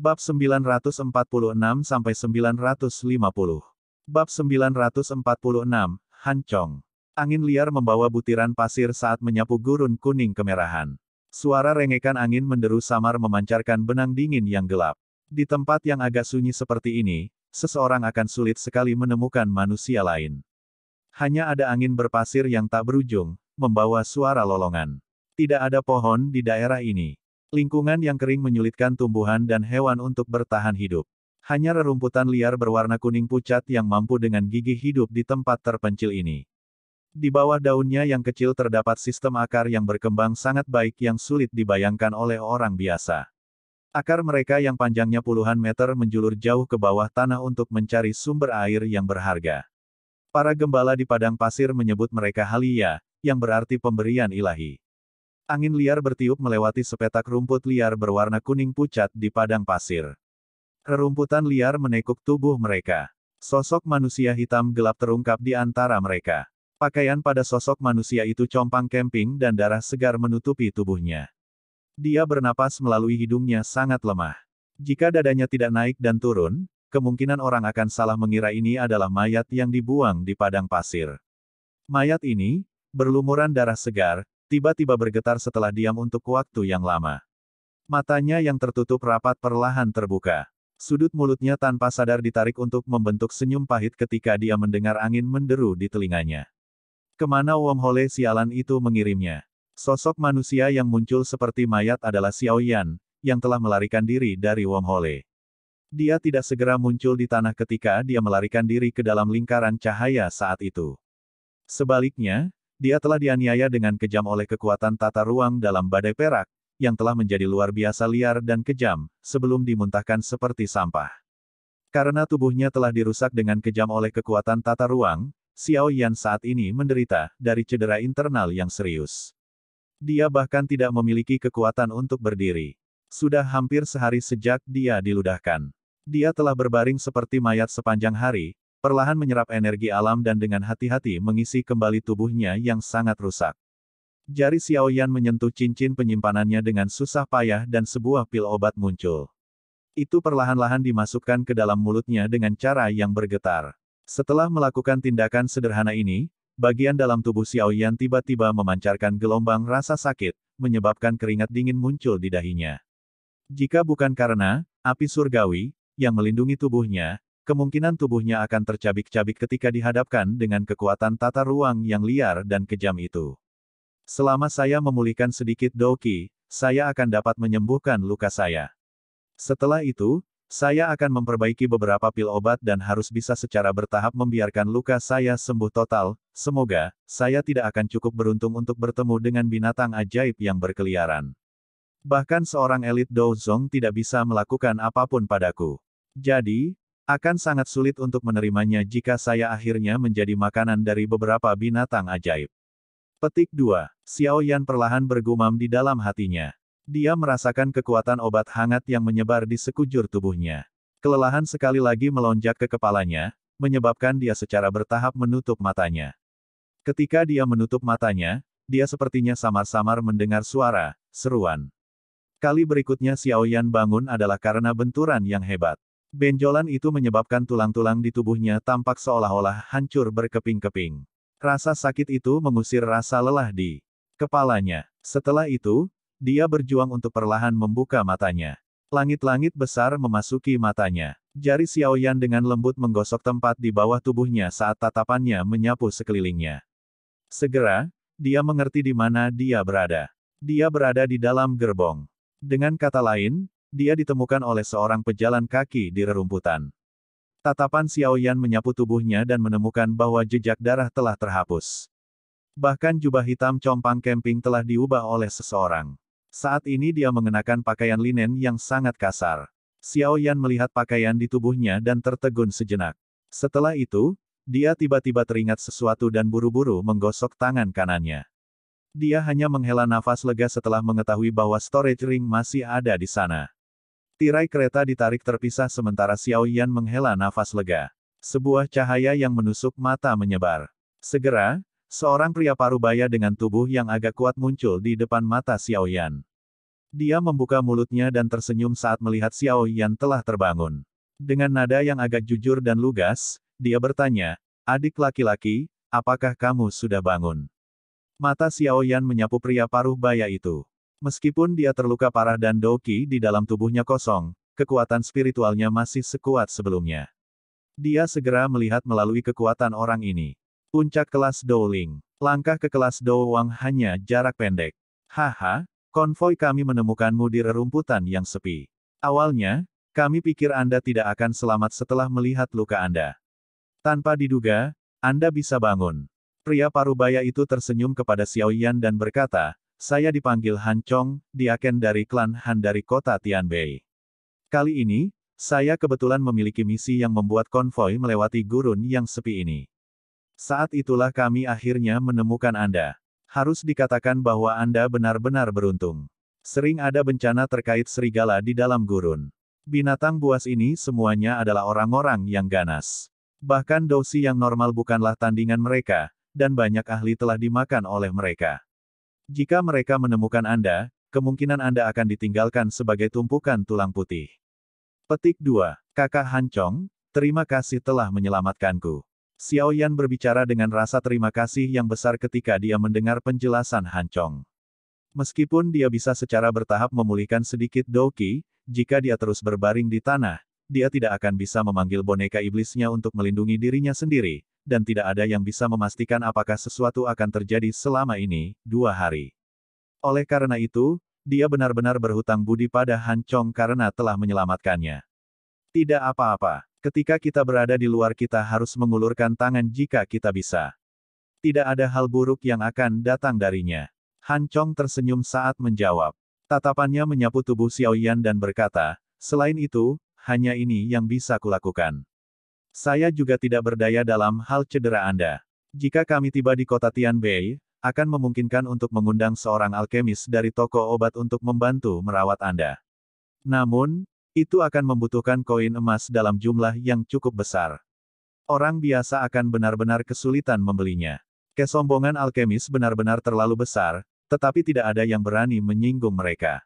Bab 946 sampai 950. Bab 946, Hancong. Angin liar membawa butiran pasir saat menyapu gurun kuning kemerahan. Suara rengekan angin menderu samar memancarkan benang dingin yang gelap. Di tempat yang agak sunyi seperti ini, seseorang akan sulit sekali menemukan manusia lain. Hanya ada angin berpasir yang tak berujung, membawa suara lolongan. Tidak ada pohon di daerah ini. Lingkungan yang kering menyulitkan tumbuhan dan hewan untuk bertahan hidup. Hanya rerumputan liar berwarna kuning pucat yang mampu dengan gigi hidup di tempat terpencil ini. Di bawah daunnya yang kecil terdapat sistem akar yang berkembang sangat baik yang sulit dibayangkan oleh orang biasa. Akar mereka yang panjangnya puluhan meter menjulur jauh ke bawah tanah untuk mencari sumber air yang berharga. Para gembala di padang pasir menyebut mereka halia, yang berarti pemberian ilahi. Angin liar bertiup melewati sepetak rumput liar berwarna kuning pucat di padang pasir. Rerumputan liar menekuk tubuh mereka. Sosok manusia hitam gelap terungkap di antara mereka. Pakaian pada sosok manusia itu compang kemping dan darah segar menutupi tubuhnya. Dia bernapas melalui hidungnya sangat lemah. Jika dadanya tidak naik dan turun, kemungkinan orang akan salah mengira ini adalah mayat yang dibuang di padang pasir. Mayat ini, berlumuran darah segar, tiba-tiba bergetar setelah diam untuk waktu yang lama. Matanya yang tertutup rapat perlahan terbuka. Sudut mulutnya tanpa sadar ditarik untuk membentuk senyum pahit ketika dia mendengar angin menderu di telinganya. Kemana wormhole sialan itu mengirimnya? Sosok manusia yang muncul seperti mayat adalah Xiao Yan, yang telah melarikan diri dari wormhole. Dia tidak segera muncul di tanah ketika dia melarikan diri ke dalam lingkaran cahaya saat itu. Sebaliknya, dia telah dianiaya dengan kejam oleh kekuatan tata ruang dalam badai perak, yang telah menjadi luar biasa liar dan kejam, sebelum dimuntahkan seperti sampah. Karena tubuhnya telah dirusak dengan kejam oleh kekuatan tata ruang, Xiao Yan saat ini menderita dari cedera internal yang serius. Dia bahkan tidak memiliki kekuatan untuk berdiri. Sudah hampir sehari sejak dia diludahkan. Dia telah berbaring seperti mayat sepanjang hari, Perlahan menyerap energi alam dan dengan hati-hati mengisi kembali tubuhnya yang sangat rusak. Jari Xiao Yan menyentuh cincin penyimpanannya dengan susah payah dan sebuah pil obat muncul. Itu perlahan-lahan dimasukkan ke dalam mulutnya dengan cara yang bergetar. Setelah melakukan tindakan sederhana ini, bagian dalam tubuh Xiao Yan tiba-tiba memancarkan gelombang rasa sakit, menyebabkan keringat dingin muncul di dahinya. Jika bukan karena api surgawi yang melindungi tubuhnya, kemungkinan tubuhnya akan tercabik-cabik ketika dihadapkan dengan kekuatan tata ruang yang liar dan kejam itu. Selama saya memulihkan sedikit doki, saya akan dapat menyembuhkan luka saya. Setelah itu, saya akan memperbaiki beberapa pil obat dan harus bisa secara bertahap membiarkan luka saya sembuh total. Semoga, saya tidak akan cukup beruntung untuk bertemu dengan binatang ajaib yang berkeliaran. Bahkan seorang elit Douzong tidak bisa melakukan apapun padaku. Jadi, akan sangat sulit untuk menerimanya jika saya akhirnya menjadi makanan dari beberapa binatang ajaib. Petik 2. Xiao Yan perlahan bergumam di dalam hatinya. Dia merasakan kekuatan obat hangat yang menyebar di sekujur tubuhnya. Kelelahan sekali lagi melonjak ke kepalanya, menyebabkan dia secara bertahap menutup matanya. Ketika dia menutup matanya, dia sepertinya samar-samar mendengar suara, seruan. Kali berikutnya Xiao Yan bangun adalah karena benturan yang hebat. Benjolan itu menyebabkan tulang-tulang di tubuhnya tampak seolah-olah hancur berkeping-keping. Rasa sakit itu mengusir rasa lelah di kepalanya. Setelah itu, dia berjuang untuk perlahan membuka matanya. Langit-langit besar memasuki matanya. Jari Xiaoyan dengan lembut menggosok tempat di bawah tubuhnya saat tatapannya menyapu sekelilingnya. Segera, dia mengerti di mana dia berada. Dia berada di dalam gerbong. Dengan kata lain, dia ditemukan oleh seorang pejalan kaki di rerumputan. Tatapan Xiao Yan menyapu tubuhnya dan menemukan bahwa jejak darah telah terhapus. Bahkan jubah hitam compang camping telah diubah oleh seseorang. Saat ini dia mengenakan pakaian linen yang sangat kasar. Xiao Yan melihat pakaian di tubuhnya dan tertegun sejenak. Setelah itu, dia tiba-tiba teringat sesuatu dan buru-buru menggosok tangan kanannya. Dia hanya menghela nafas lega setelah mengetahui bahwa storage ring masih ada di sana. Tirai kereta ditarik terpisah sementara Xiao Yan menghela nafas lega. Sebuah cahaya yang menusuk mata menyebar. Segera, seorang pria parubaya dengan tubuh yang agak kuat muncul di depan mata Xiao Yan. Dia membuka mulutnya dan tersenyum saat melihat Xiao Yan telah terbangun. Dengan nada yang agak jujur dan lugas, dia bertanya, Adik laki-laki, apakah kamu sudah bangun? Mata Xiao Yan menyapu pria paruh baya itu. Meskipun dia terluka parah dan Doki di dalam tubuhnya kosong, kekuatan spiritualnya masih sekuat sebelumnya. Dia segera melihat melalui kekuatan orang ini. Puncak kelas Ling, Langkah ke kelas Dou Wang hanya jarak pendek. Haha, konvoi kami menemukanmu di rerumputan yang sepi. Awalnya, kami pikir Anda tidak akan selamat setelah melihat luka Anda. Tanpa diduga, Anda bisa bangun. Pria parubaya itu tersenyum kepada Xiao Yan dan berkata, saya dipanggil Han Chong, diaken dari klan Han dari kota Tianbei. Kali ini, saya kebetulan memiliki misi yang membuat konvoi melewati gurun yang sepi ini. Saat itulah kami akhirnya menemukan Anda. Harus dikatakan bahwa Anda benar-benar beruntung. Sering ada bencana terkait serigala di dalam gurun. Binatang buas ini semuanya adalah orang-orang yang ganas. Bahkan dosi yang normal bukanlah tandingan mereka, dan banyak ahli telah dimakan oleh mereka. Jika mereka menemukan Anda, kemungkinan Anda akan ditinggalkan sebagai tumpukan tulang putih. Petik 2. Kakak Chong, terima kasih telah menyelamatkanku. Xiaoyan berbicara dengan rasa terima kasih yang besar ketika dia mendengar penjelasan Chong. Meskipun dia bisa secara bertahap memulihkan sedikit Doki, jika dia terus berbaring di tanah, dia tidak akan bisa memanggil boneka iblisnya untuk melindungi dirinya sendiri, dan tidak ada yang bisa memastikan apakah sesuatu akan terjadi selama ini, dua hari. Oleh karena itu, dia benar-benar berhutang budi pada Han Chong karena telah menyelamatkannya. Tidak apa-apa. Ketika kita berada di luar kita harus mengulurkan tangan jika kita bisa. Tidak ada hal buruk yang akan datang darinya. Han Chong tersenyum saat menjawab. Tatapannya menyapu tubuh Xiao Yan dan berkata, selain itu, hanya ini yang bisa kulakukan. Saya juga tidak berdaya dalam hal cedera Anda. Jika kami tiba di kota Tianbei, akan memungkinkan untuk mengundang seorang alkemis dari toko obat untuk membantu merawat Anda. Namun, itu akan membutuhkan koin emas dalam jumlah yang cukup besar. Orang biasa akan benar-benar kesulitan membelinya. Kesombongan alkemis benar-benar terlalu besar, tetapi tidak ada yang berani menyinggung mereka.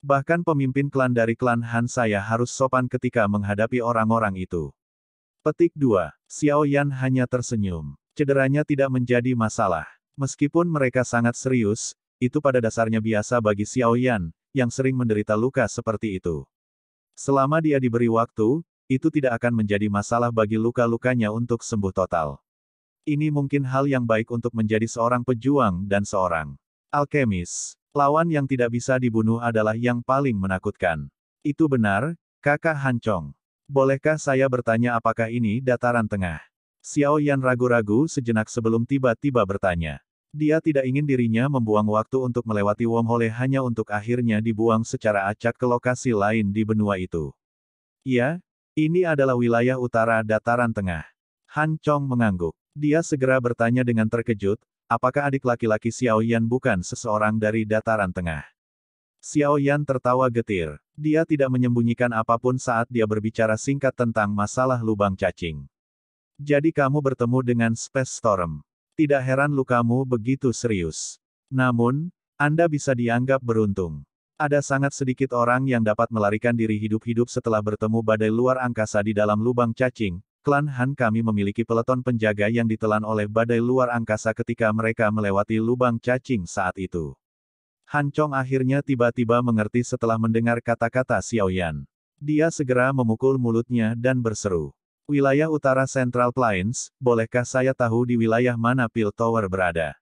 Bahkan pemimpin klan dari klan Han saya harus sopan ketika menghadapi orang-orang itu. Petik 2. Xiao Yan hanya tersenyum. Cederanya tidak menjadi masalah. Meskipun mereka sangat serius, itu pada dasarnya biasa bagi Xiao Yan, yang sering menderita luka seperti itu. Selama dia diberi waktu, itu tidak akan menjadi masalah bagi luka-lukanya untuk sembuh total. Ini mungkin hal yang baik untuk menjadi seorang pejuang dan seorang alkemis. Lawan yang tidak bisa dibunuh adalah yang paling menakutkan. Itu benar, kakak Hancong. Bolehkah saya bertanya apakah ini dataran tengah? Xiao Yan ragu-ragu sejenak sebelum tiba-tiba bertanya. Dia tidak ingin dirinya membuang waktu untuk melewati wormhole hanya untuk akhirnya dibuang secara acak ke lokasi lain di benua itu. Ya, ini adalah wilayah utara dataran tengah. Han Chong mengangguk. Dia segera bertanya dengan terkejut, apakah adik laki-laki Xiao Yan bukan seseorang dari dataran tengah? Xiao Yan tertawa getir. Dia tidak menyembunyikan apapun saat dia berbicara singkat tentang masalah lubang cacing. Jadi kamu bertemu dengan Space Storm. Tidak heran lukamu begitu serius. Namun, Anda bisa dianggap beruntung. Ada sangat sedikit orang yang dapat melarikan diri hidup-hidup setelah bertemu badai luar angkasa di dalam lubang cacing. Klan Han kami memiliki peleton penjaga yang ditelan oleh badai luar angkasa ketika mereka melewati lubang cacing saat itu. Han Chong akhirnya tiba-tiba mengerti setelah mendengar kata-kata Xiao Yan. Dia segera memukul mulutnya dan berseru. Wilayah utara Central Plains, bolehkah saya tahu di wilayah mana Pil Tower berada?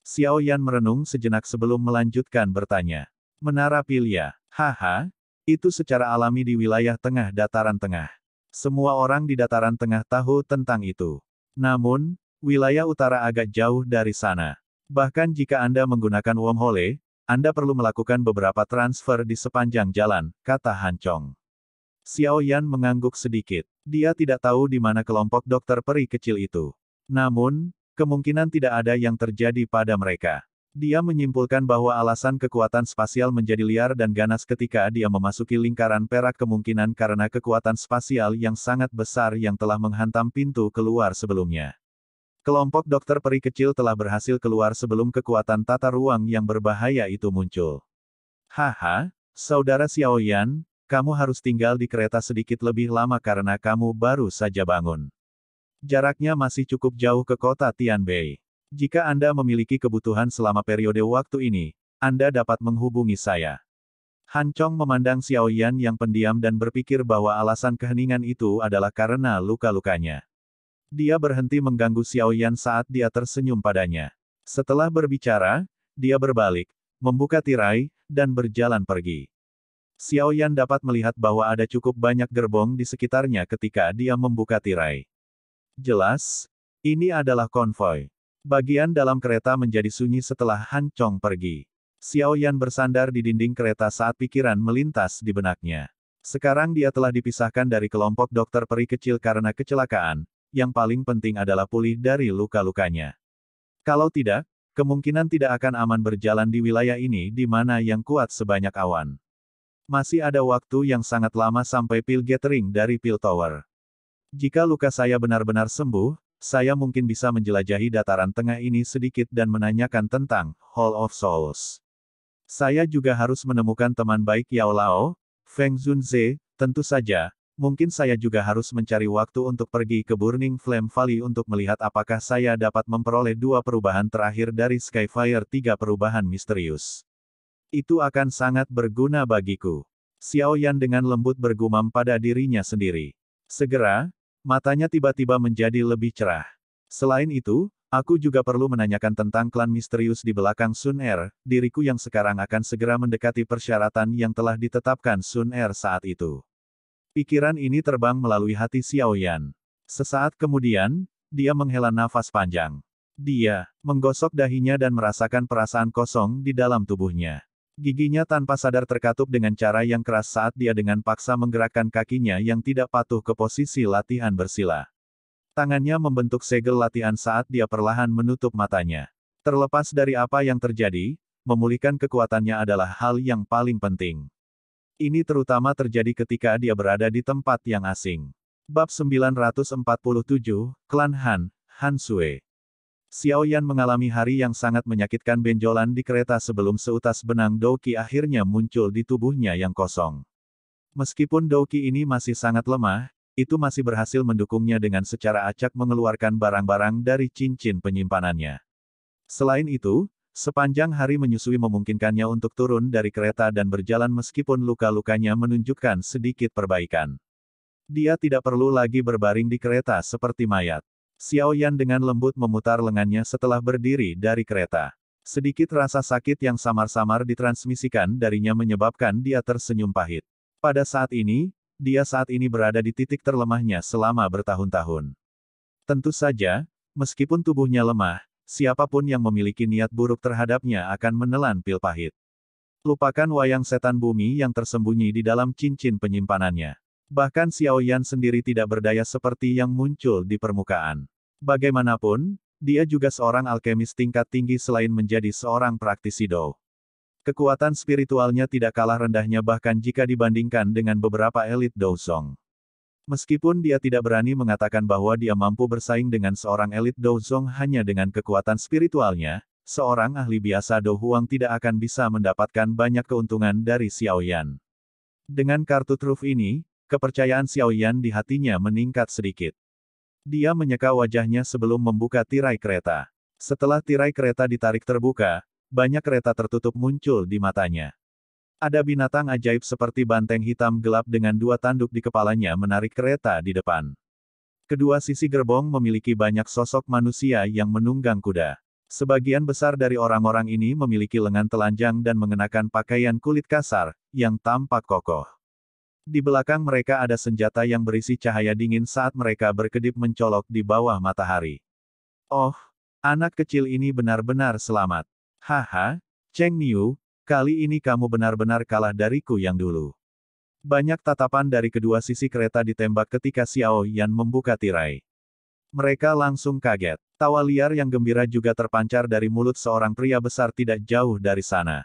Xiao Yan merenung sejenak sebelum melanjutkan bertanya. Menara Pilia, ya? haha, itu secara alami di wilayah tengah dataran tengah. Semua orang di dataran tengah tahu tentang itu. Namun, wilayah utara agak jauh dari sana. Bahkan jika Anda menggunakan wormhole, anda perlu melakukan beberapa transfer di sepanjang jalan, kata Han Chong. Xiao Yan mengangguk sedikit. Dia tidak tahu di mana kelompok dokter peri kecil itu. Namun, kemungkinan tidak ada yang terjadi pada mereka. Dia menyimpulkan bahwa alasan kekuatan spasial menjadi liar dan ganas ketika dia memasuki lingkaran perak kemungkinan karena kekuatan spasial yang sangat besar yang telah menghantam pintu keluar sebelumnya. Kelompok dokter peri kecil telah berhasil keluar sebelum kekuatan tata ruang yang berbahaya itu muncul. Haha, saudara Xiaoyan, kamu harus tinggal di kereta sedikit lebih lama karena kamu baru saja bangun. Jaraknya masih cukup jauh ke kota Tianbei. Jika Anda memiliki kebutuhan selama periode waktu ini, Anda dapat menghubungi saya. Han Chong memandang Xiaoyan yang pendiam dan berpikir bahwa alasan keheningan itu adalah karena luka-lukanya. Dia berhenti mengganggu Xiao Yan saat dia tersenyum padanya. Setelah berbicara, dia berbalik, membuka tirai, dan berjalan pergi. Xiao Yan dapat melihat bahwa ada cukup banyak gerbong di sekitarnya ketika dia membuka tirai. Jelas, ini adalah konvoi. Bagian dalam kereta menjadi sunyi setelah Han Chong pergi. Xiao Yan bersandar di dinding kereta saat pikiran melintas di benaknya. Sekarang dia telah dipisahkan dari kelompok dokter peri kecil karena kecelakaan, yang paling penting adalah pulih dari luka-lukanya. Kalau tidak, kemungkinan tidak akan aman berjalan di wilayah ini di mana yang kuat sebanyak awan. Masih ada waktu yang sangat lama sampai pil gathering dari pil tower. Jika luka saya benar-benar sembuh, saya mungkin bisa menjelajahi dataran tengah ini sedikit dan menanyakan tentang Hall of Souls. Saya juga harus menemukan teman baik Yao Lao, Feng Zunze, tentu saja, mungkin saya juga harus mencari waktu untuk pergi ke Burning Flame Valley untuk melihat apakah saya dapat memperoleh dua perubahan terakhir dari Skyfire tiga perubahan misterius. Itu akan sangat berguna bagiku. Xiao Yan dengan lembut bergumam pada dirinya sendiri. Segera, matanya tiba-tiba menjadi lebih cerah. Selain itu, Aku juga perlu menanyakan tentang klan misterius di belakang Sun Er, diriku yang sekarang akan segera mendekati persyaratan yang telah ditetapkan Sun Er saat itu. Pikiran ini terbang melalui hati Xiao Yan. Sesaat kemudian, dia menghela nafas panjang. Dia menggosok dahinya dan merasakan perasaan kosong di dalam tubuhnya. Giginya tanpa sadar terkatup dengan cara yang keras saat dia dengan paksa menggerakkan kakinya yang tidak patuh ke posisi latihan bersila. Tangannya membentuk segel latihan saat dia perlahan menutup matanya. Terlepas dari apa yang terjadi, memulihkan kekuatannya adalah hal yang paling penting. Ini terutama terjadi ketika dia berada di tempat yang asing. Bab 947, Klan Han, Han Sui. Xiao Yan mengalami hari yang sangat menyakitkan benjolan di kereta sebelum seutas benang Douki akhirnya muncul di tubuhnya yang kosong. Meskipun Douki ini masih sangat lemah, itu masih berhasil mendukungnya dengan secara acak mengeluarkan barang-barang dari cincin penyimpanannya. Selain itu, Sepanjang hari menyusui memungkinkannya untuk turun dari kereta dan berjalan meskipun luka-lukanya menunjukkan sedikit perbaikan. Dia tidak perlu lagi berbaring di kereta seperti mayat. Xiao Yan dengan lembut memutar lengannya setelah berdiri dari kereta. Sedikit rasa sakit yang samar-samar ditransmisikan darinya menyebabkan dia tersenyum pahit. Pada saat ini, dia saat ini berada di titik terlemahnya selama bertahun-tahun. Tentu saja, meskipun tubuhnya lemah, siapapun yang memiliki niat buruk terhadapnya akan menelan pil pahit. Lupakan wayang setan bumi yang tersembunyi di dalam cincin penyimpanannya. Bahkan Xiao Yan sendiri tidak berdaya seperti yang muncul di permukaan. Bagaimanapun, dia juga seorang alkemis tingkat tinggi selain menjadi seorang praktisi dou. Kekuatan spiritualnya tidak kalah rendahnya bahkan jika dibandingkan dengan beberapa elit dou song. Meskipun dia tidak berani mengatakan bahwa dia mampu bersaing dengan seorang elit Douzong hanya dengan kekuatan spiritualnya, seorang ahli biasa Douhuang tidak akan bisa mendapatkan banyak keuntungan dari Xiaoyan. Dengan kartu truf ini, kepercayaan Xiaoyan di hatinya meningkat sedikit. Dia menyeka wajahnya sebelum membuka tirai kereta. Setelah tirai kereta ditarik terbuka, banyak kereta tertutup muncul di matanya. Ada binatang ajaib seperti banteng hitam gelap dengan dua tanduk di kepalanya menarik kereta di depan. Kedua sisi gerbong memiliki banyak sosok manusia yang menunggang kuda. Sebagian besar dari orang-orang ini memiliki lengan telanjang dan mengenakan pakaian kulit kasar, yang tampak kokoh. Di belakang mereka ada senjata yang berisi cahaya dingin saat mereka berkedip mencolok di bawah matahari. Oh, anak kecil ini benar-benar selamat. Haha, Cheng Niu, Kali ini kamu benar-benar kalah dariku yang dulu. Banyak tatapan dari kedua sisi kereta ditembak ketika Xiao Yan membuka tirai. Mereka langsung kaget. Tawa liar yang gembira juga terpancar dari mulut seorang pria besar tidak jauh dari sana.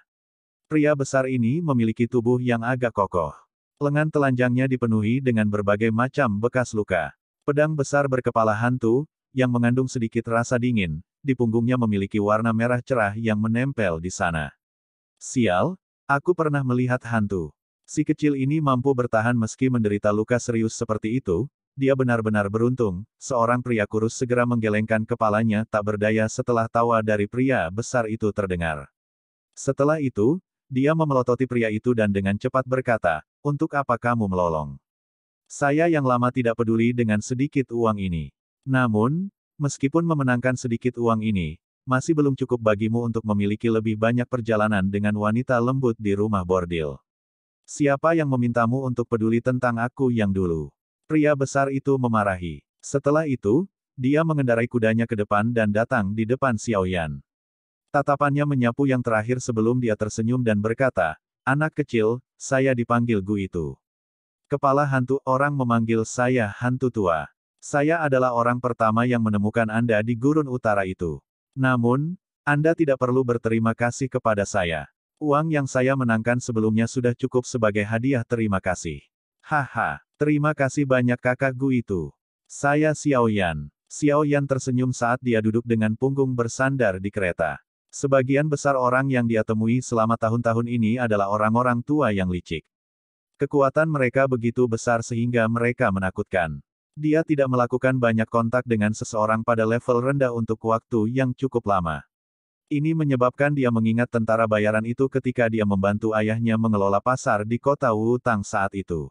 Pria besar ini memiliki tubuh yang agak kokoh. Lengan telanjangnya dipenuhi dengan berbagai macam bekas luka. Pedang besar berkepala hantu, yang mengandung sedikit rasa dingin, di punggungnya memiliki warna merah cerah yang menempel di sana. Sial, aku pernah melihat hantu. Si kecil ini mampu bertahan meski menderita luka serius seperti itu, dia benar-benar beruntung, seorang pria kurus segera menggelengkan kepalanya tak berdaya setelah tawa dari pria besar itu terdengar. Setelah itu, dia memelototi pria itu dan dengan cepat berkata, untuk apa kamu melolong? Saya yang lama tidak peduli dengan sedikit uang ini. Namun, meskipun memenangkan sedikit uang ini, masih belum cukup bagimu untuk memiliki lebih banyak perjalanan dengan wanita lembut di rumah bordil. Siapa yang memintamu untuk peduli tentang aku yang dulu? Pria besar itu memarahi. Setelah itu, dia mengendarai kudanya ke depan dan datang di depan Xiaoyan. Tatapannya menyapu yang terakhir sebelum dia tersenyum dan berkata, Anak kecil, saya dipanggil Gu itu. Kepala hantu orang memanggil saya hantu tua. Saya adalah orang pertama yang menemukan Anda di gurun utara itu. Namun, Anda tidak perlu berterima kasih kepada saya. Uang yang saya menangkan sebelumnya sudah cukup sebagai hadiah terima kasih. Haha, terima kasih banyak kakak Gu itu. Saya Xiao Yan. Xiao Yan tersenyum saat dia duduk dengan punggung bersandar di kereta. Sebagian besar orang yang dia temui selama tahun-tahun ini adalah orang-orang tua yang licik. Kekuatan mereka begitu besar sehingga mereka menakutkan. Dia tidak melakukan banyak kontak dengan seseorang pada level rendah untuk waktu yang cukup lama. Ini menyebabkan dia mengingat tentara bayaran itu ketika dia membantu ayahnya mengelola pasar di kota Wu Tang saat itu.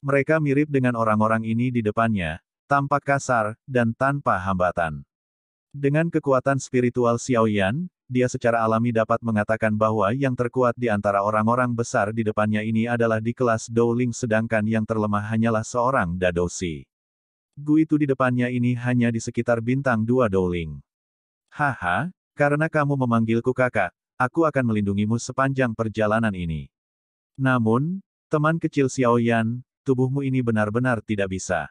Mereka mirip dengan orang-orang ini di depannya, tampak kasar, dan tanpa hambatan. Dengan kekuatan spiritual Xiaoyan, dia secara alami dapat mengatakan bahwa yang terkuat di antara orang-orang besar di depannya ini adalah di kelas Douling sedangkan yang terlemah hanyalah seorang Dadosi. Gu itu di depannya ini hanya di sekitar bintang dua Dowling. Haha, karena kamu memanggilku kakak, aku akan melindungimu sepanjang perjalanan ini. Namun, teman kecil Xiao Yan, tubuhmu ini benar-benar tidak bisa.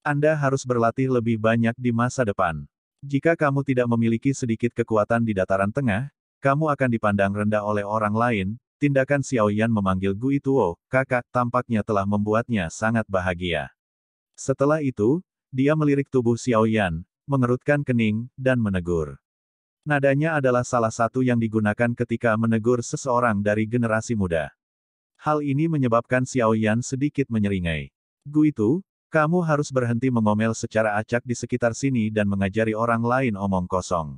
Anda harus berlatih lebih banyak di masa depan. Jika kamu tidak memiliki sedikit kekuatan di dataran tengah, kamu akan dipandang rendah oleh orang lain. Tindakan Xiao Yan memanggil Gu Ituo, oh, kakak, tampaknya telah membuatnya sangat bahagia. Setelah itu, dia melirik tubuh Xiao Yan, mengerutkan kening, dan menegur. Nadanya adalah salah satu yang digunakan ketika menegur seseorang dari generasi muda. Hal ini menyebabkan Xiao Yan sedikit menyeringai. Gu itu, kamu harus berhenti mengomel secara acak di sekitar sini dan mengajari orang lain omong kosong.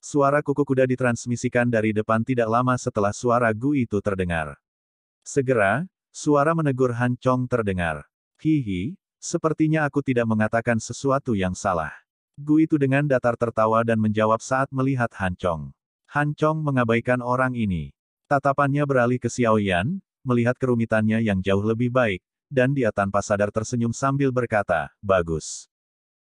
Suara kuku kuda ditransmisikan dari depan tidak lama setelah suara Gu itu terdengar. Segera, suara menegur Han Chong terdengar. Hihi, Sepertinya aku tidak mengatakan sesuatu yang salah. Gu itu dengan datar tertawa dan menjawab saat melihat Han Chong. Han Chong mengabaikan orang ini. Tatapannya beralih ke Xiao Yan, melihat kerumitannya yang jauh lebih baik, dan dia tanpa sadar tersenyum sambil berkata, bagus.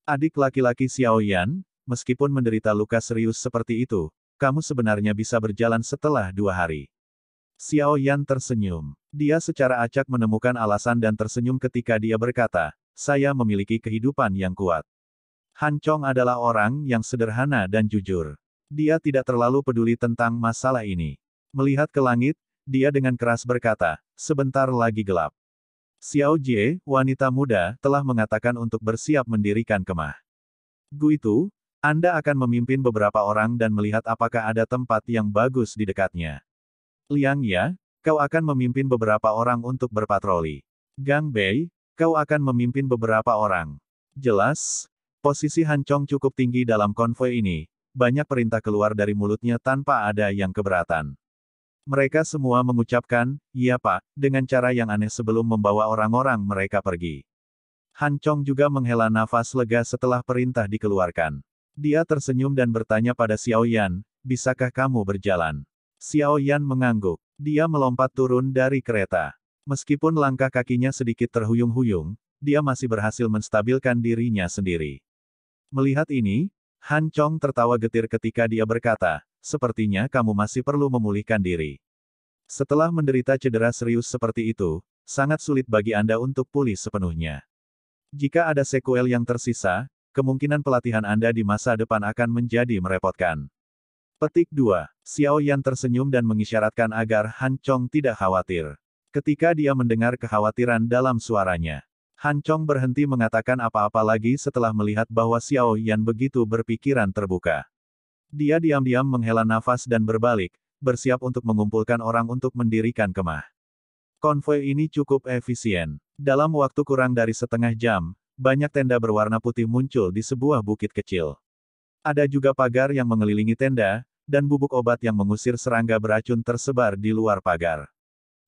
Adik laki-laki Xiao Yan, meskipun menderita luka serius seperti itu, kamu sebenarnya bisa berjalan setelah dua hari. Xiao Yan tersenyum. Dia secara acak menemukan alasan dan tersenyum ketika dia berkata, saya memiliki kehidupan yang kuat. Han Chong adalah orang yang sederhana dan jujur. Dia tidak terlalu peduli tentang masalah ini. Melihat ke langit, dia dengan keras berkata, sebentar lagi gelap. Xiao Jie, wanita muda, telah mengatakan untuk bersiap mendirikan kemah. Gu itu, Anda akan memimpin beberapa orang dan melihat apakah ada tempat yang bagus di dekatnya. Liang Ya, kau akan memimpin beberapa orang untuk berpatroli. Gang Bei, Kau akan memimpin beberapa orang. Jelas, posisi Han Chong cukup tinggi dalam konvoi ini. Banyak perintah keluar dari mulutnya tanpa ada yang keberatan. Mereka semua mengucapkan, iya pak, dengan cara yang aneh sebelum membawa orang-orang mereka pergi. Han Chong juga menghela nafas lega setelah perintah dikeluarkan. Dia tersenyum dan bertanya pada Xiao Yan, bisakah kamu berjalan? Xiao Yan mengangguk. Dia melompat turun dari kereta. Meskipun langkah kakinya sedikit terhuyung-huyung, dia masih berhasil menstabilkan dirinya sendiri. Melihat ini, Han Chong tertawa getir ketika dia berkata, sepertinya kamu masih perlu memulihkan diri. Setelah menderita cedera serius seperti itu, sangat sulit bagi Anda untuk pulih sepenuhnya. Jika ada sekuel yang tersisa, kemungkinan pelatihan Anda di masa depan akan menjadi merepotkan. Petik 2. Xiao Yan tersenyum dan mengisyaratkan agar Han Chong tidak khawatir. Ketika dia mendengar kekhawatiran dalam suaranya, Han Chong berhenti mengatakan apa-apa lagi setelah melihat bahwa Xiao Yan begitu berpikiran terbuka. Dia diam-diam menghela nafas dan berbalik, bersiap untuk mengumpulkan orang untuk mendirikan kemah. Konvoi ini cukup efisien. Dalam waktu kurang dari setengah jam, banyak tenda berwarna putih muncul di sebuah bukit kecil. Ada juga pagar yang mengelilingi tenda, dan bubuk obat yang mengusir serangga beracun tersebar di luar pagar.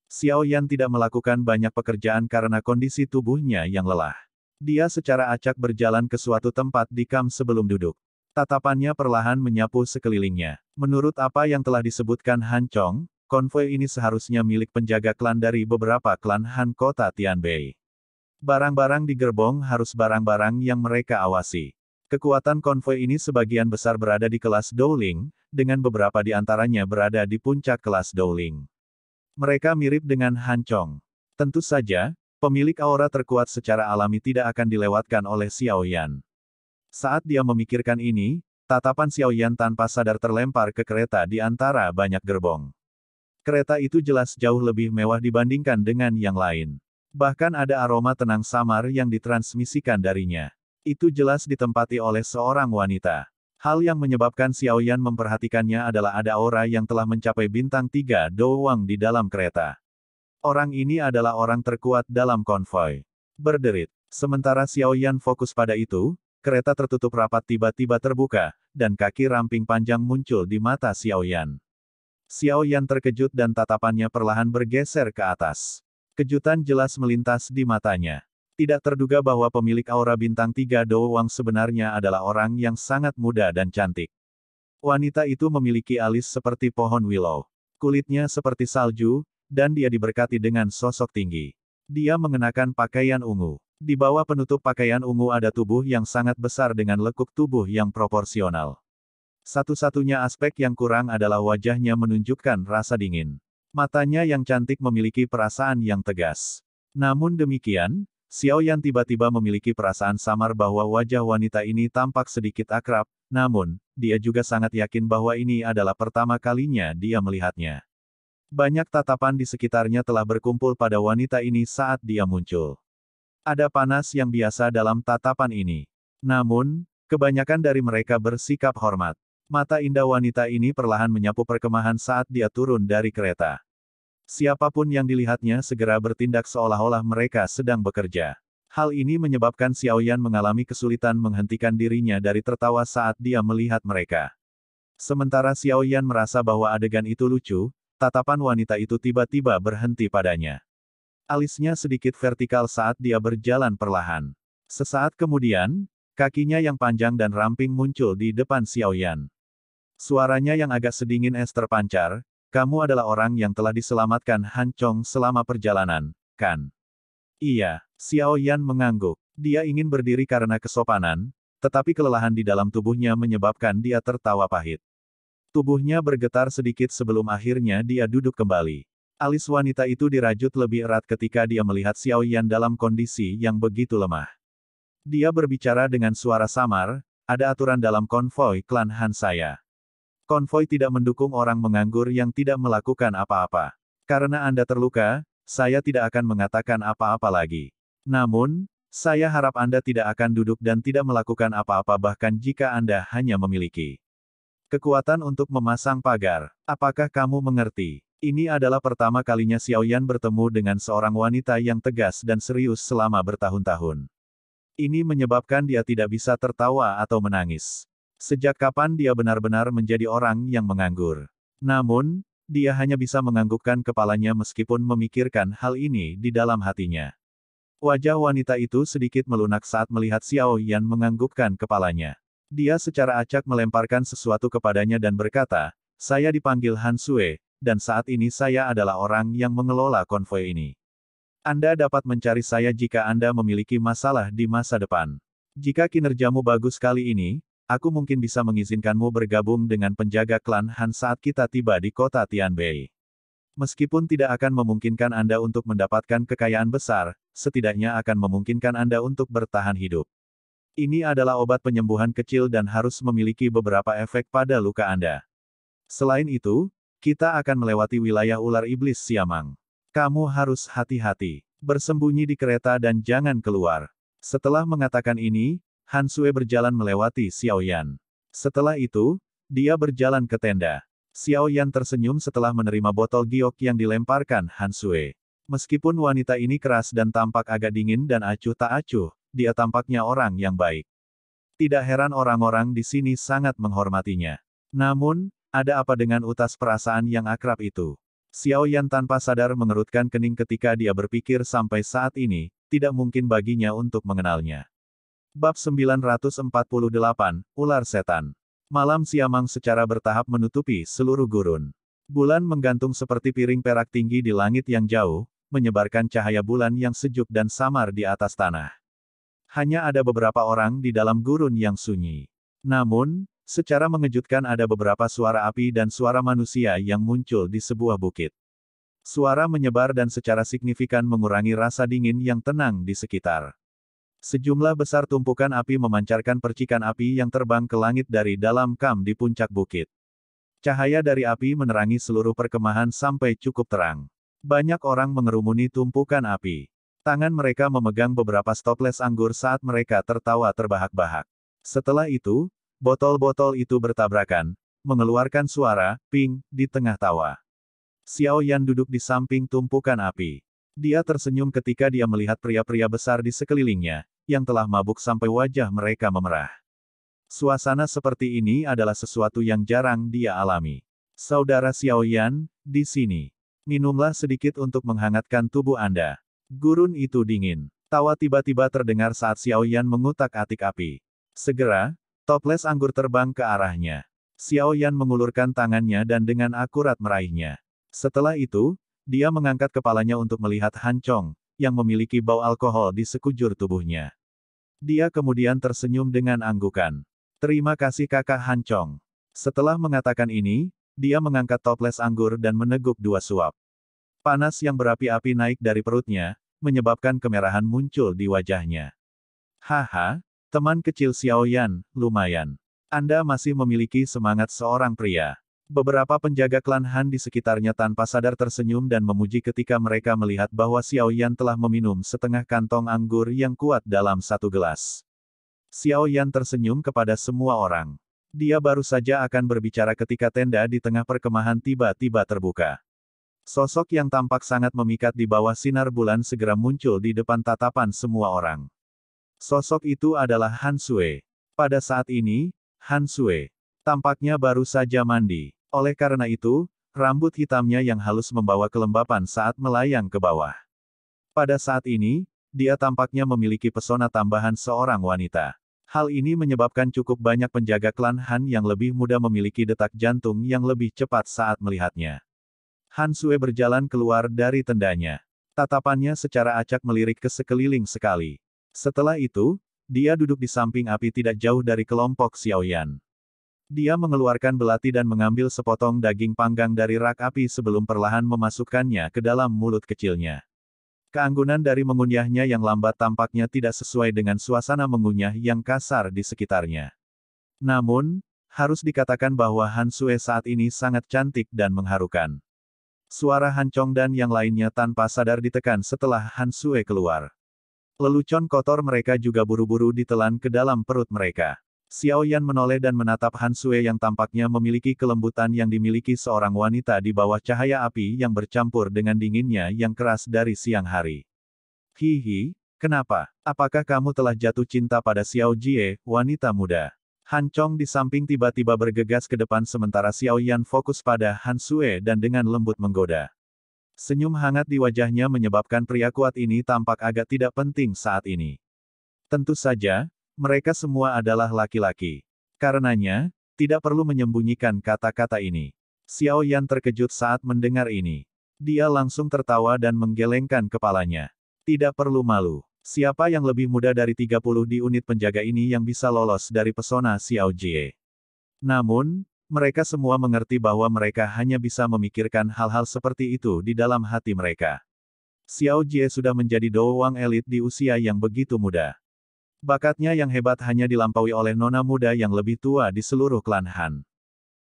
Xiao Yan tidak melakukan banyak pekerjaan karena kondisi tubuhnya yang lelah. Dia secara acak berjalan ke suatu tempat di kam sebelum duduk. Tatapannya perlahan menyapu sekelilingnya. Menurut apa yang telah disebutkan Han Chong, konvoi ini seharusnya milik penjaga klan dari beberapa klan Han kota Tianbei. Barang-barang di gerbong harus barang-barang yang mereka awasi. Kekuatan konvoi ini sebagian besar berada di kelas Douling, dengan beberapa di antaranya berada di puncak kelas Douling. Mereka mirip dengan Han Chong. Tentu saja, pemilik aura terkuat secara alami tidak akan dilewatkan oleh Xiao Yan. Saat dia memikirkan ini, tatapan Xiao Yan tanpa sadar terlempar ke kereta di antara banyak gerbong. Kereta itu jelas jauh lebih mewah dibandingkan dengan yang lain. Bahkan ada aroma tenang samar yang ditransmisikan darinya. Itu jelas ditempati oleh seorang wanita. Hal yang menyebabkan Xiao Yan memperhatikannya adalah ada aura yang telah mencapai bintang tiga doang di dalam kereta. Orang ini adalah orang terkuat dalam konvoi. Berderit. Sementara Xiao Yan fokus pada itu, kereta tertutup rapat tiba-tiba terbuka, dan kaki ramping panjang muncul di mata Xiao Yan. Xiao Yan terkejut dan tatapannya perlahan bergeser ke atas. Kejutan jelas melintas di matanya. Tidak terduga bahwa pemilik aura bintang tiga Dou Wang sebenarnya adalah orang yang sangat muda dan cantik. Wanita itu memiliki alis seperti pohon willow. Kulitnya seperti salju, dan dia diberkati dengan sosok tinggi. Dia mengenakan pakaian ungu. Di bawah penutup pakaian ungu ada tubuh yang sangat besar dengan lekuk tubuh yang proporsional. Satu-satunya aspek yang kurang adalah wajahnya menunjukkan rasa dingin. Matanya yang cantik memiliki perasaan yang tegas. Namun demikian, Xiao Yan tiba-tiba memiliki perasaan samar bahwa wajah wanita ini tampak sedikit akrab, namun, dia juga sangat yakin bahwa ini adalah pertama kalinya dia melihatnya. Banyak tatapan di sekitarnya telah berkumpul pada wanita ini saat dia muncul. Ada panas yang biasa dalam tatapan ini. Namun, kebanyakan dari mereka bersikap hormat. Mata indah wanita ini perlahan menyapu perkemahan saat dia turun dari kereta. Siapapun yang dilihatnya segera bertindak seolah-olah mereka sedang bekerja. Hal ini menyebabkan Xiaoyan mengalami kesulitan menghentikan dirinya dari tertawa saat dia melihat mereka. Sementara Xiaoyan merasa bahwa adegan itu lucu, tatapan wanita itu tiba-tiba berhenti padanya. Alisnya sedikit vertikal saat dia berjalan perlahan. Sesaat kemudian, kakinya yang panjang dan ramping muncul di depan Xiaoyan. Suaranya yang agak sedingin es terpancar, kamu adalah orang yang telah diselamatkan Han Chong selama perjalanan, kan? Iya, Xiao Yan mengangguk. Dia ingin berdiri karena kesopanan, tetapi kelelahan di dalam tubuhnya menyebabkan dia tertawa pahit. Tubuhnya bergetar sedikit sebelum akhirnya dia duduk kembali. Alis wanita itu dirajut lebih erat ketika dia melihat Xiao Yan dalam kondisi yang begitu lemah. Dia berbicara dengan suara samar, ada aturan dalam konvoi klan Han saya konvoi tidak mendukung orang menganggur yang tidak melakukan apa-apa. Karena Anda terluka, saya tidak akan mengatakan apa-apa lagi. Namun, saya harap Anda tidak akan duduk dan tidak melakukan apa-apa bahkan jika Anda hanya memiliki kekuatan untuk memasang pagar. Apakah kamu mengerti? Ini adalah pertama kalinya Xiao Yan bertemu dengan seorang wanita yang tegas dan serius selama bertahun-tahun. Ini menyebabkan dia tidak bisa tertawa atau menangis. Sejak kapan dia benar-benar menjadi orang yang menganggur? Namun, dia hanya bisa menganggukkan kepalanya meskipun memikirkan hal ini di dalam hatinya. Wajah wanita itu sedikit melunak saat melihat Xiao Yan menganggukkan kepalanya. Dia secara acak melemparkan sesuatu kepadanya dan berkata, saya dipanggil Han Sui, dan saat ini saya adalah orang yang mengelola konvoi ini. Anda dapat mencari saya jika Anda memiliki masalah di masa depan. Jika kinerjamu bagus kali ini, Aku mungkin bisa mengizinkanmu bergabung dengan penjaga klan Han saat kita tiba di kota Tianbei. Meskipun tidak akan memungkinkan Anda untuk mendapatkan kekayaan besar, setidaknya akan memungkinkan Anda untuk bertahan hidup. Ini adalah obat penyembuhan kecil dan harus memiliki beberapa efek pada luka Anda. Selain itu, kita akan melewati wilayah ular iblis Siamang. Kamu harus hati-hati, bersembunyi di kereta dan jangan keluar. Setelah mengatakan ini, Han Sue berjalan melewati Xiao Yan. Setelah itu, dia berjalan ke tenda. Xiao Yan tersenyum setelah menerima botol giok yang dilemparkan Han Sue. Meskipun wanita ini keras dan tampak agak dingin dan acuh tak acuh, dia tampaknya orang yang baik. Tidak heran orang-orang di sini sangat menghormatinya. Namun, ada apa dengan utas perasaan yang akrab itu? Xiao Yan tanpa sadar mengerutkan kening ketika dia berpikir sampai saat ini, tidak mungkin baginya untuk mengenalnya. Bab 948, Ular Setan. Malam siamang secara bertahap menutupi seluruh gurun. Bulan menggantung seperti piring perak tinggi di langit yang jauh, menyebarkan cahaya bulan yang sejuk dan samar di atas tanah. Hanya ada beberapa orang di dalam gurun yang sunyi. Namun, secara mengejutkan ada beberapa suara api dan suara manusia yang muncul di sebuah bukit. Suara menyebar dan secara signifikan mengurangi rasa dingin yang tenang di sekitar. Sejumlah besar tumpukan api memancarkan percikan api yang terbang ke langit dari dalam kam di puncak bukit. Cahaya dari api menerangi seluruh perkemahan sampai cukup terang. Banyak orang mengerumuni tumpukan api. Tangan mereka memegang beberapa stoples anggur saat mereka tertawa terbahak-bahak. Setelah itu, botol-botol itu bertabrakan, mengeluarkan suara, ping, di tengah tawa. Xiao Yan duduk di samping tumpukan api. Dia tersenyum ketika dia melihat pria-pria besar di sekelilingnya, yang telah mabuk sampai wajah mereka memerah. Suasana seperti ini adalah sesuatu yang jarang dia alami. Saudara Xiao Yan, di sini. Minumlah sedikit untuk menghangatkan tubuh Anda. Gurun itu dingin. Tawa tiba-tiba terdengar saat Xiao Yan mengutak atik api. Segera, toples anggur terbang ke arahnya. Xiao Yan mengulurkan tangannya dan dengan akurat meraihnya. Setelah itu, dia mengangkat kepalanya untuk melihat Han Chong, yang memiliki bau alkohol di sekujur tubuhnya. Dia kemudian tersenyum dengan anggukan. Terima kasih kakak Han Chong. Setelah mengatakan ini, dia mengangkat toples anggur dan meneguk dua suap. Panas yang berapi-api naik dari perutnya, menyebabkan kemerahan muncul di wajahnya. Haha, teman kecil Xiaoyan, lumayan. Anda masih memiliki semangat seorang pria. Beberapa penjaga klan Han di sekitarnya tanpa sadar tersenyum dan memuji ketika mereka melihat bahwa Xiao Yan telah meminum setengah kantong anggur yang kuat dalam satu gelas. Xiao Yan tersenyum kepada semua orang. Dia baru saja akan berbicara ketika tenda di tengah perkemahan tiba-tiba terbuka. Sosok yang tampak sangat memikat di bawah sinar bulan segera muncul di depan tatapan semua orang. Sosok itu adalah Han Sui. Pada saat ini, Han Sui tampaknya baru saja mandi. Oleh karena itu, rambut hitamnya yang halus membawa kelembapan saat melayang ke bawah. Pada saat ini, dia tampaknya memiliki pesona tambahan seorang wanita. Hal ini menyebabkan cukup banyak penjaga klan Han yang lebih muda memiliki detak jantung yang lebih cepat saat melihatnya. Han Sue berjalan keluar dari tendanya. Tatapannya secara acak melirik ke sekeliling sekali. Setelah itu, dia duduk di samping api tidak jauh dari kelompok Xiaoyan. Dia mengeluarkan belati dan mengambil sepotong daging panggang dari rak api sebelum perlahan memasukkannya ke dalam mulut kecilnya. Keanggunan dari mengunyahnya yang lambat tampaknya tidak sesuai dengan suasana mengunyah yang kasar di sekitarnya. Namun, harus dikatakan bahwa Han Sue saat ini sangat cantik dan mengharukan. Suara Han Chong dan yang lainnya tanpa sadar ditekan setelah Han Sue keluar. Lelucon kotor mereka juga buru-buru ditelan ke dalam perut mereka. Xiao Yan menoleh dan menatap Han Sui yang tampaknya memiliki kelembutan yang dimiliki seorang wanita di bawah cahaya api yang bercampur dengan dinginnya yang keras dari siang hari. Hihi, kenapa? Apakah kamu telah jatuh cinta pada Xiao Jie, wanita muda? Han Chong di samping tiba-tiba bergegas ke depan sementara Xiao Yan fokus pada Han Sue dan dengan lembut menggoda. Senyum hangat di wajahnya menyebabkan pria kuat ini tampak agak tidak penting saat ini. Tentu saja, mereka semua adalah laki-laki. Karenanya, tidak perlu menyembunyikan kata-kata ini. Xiao Yan terkejut saat mendengar ini. Dia langsung tertawa dan menggelengkan kepalanya. Tidak perlu malu. Siapa yang lebih muda dari 30 di unit penjaga ini yang bisa lolos dari pesona Xiao Jie? Namun, mereka semua mengerti bahwa mereka hanya bisa memikirkan hal-hal seperti itu di dalam hati mereka. Xiao Jie sudah menjadi doang elit di usia yang begitu muda. Bakatnya yang hebat hanya dilampaui oleh nona muda yang lebih tua di seluruh klan Han.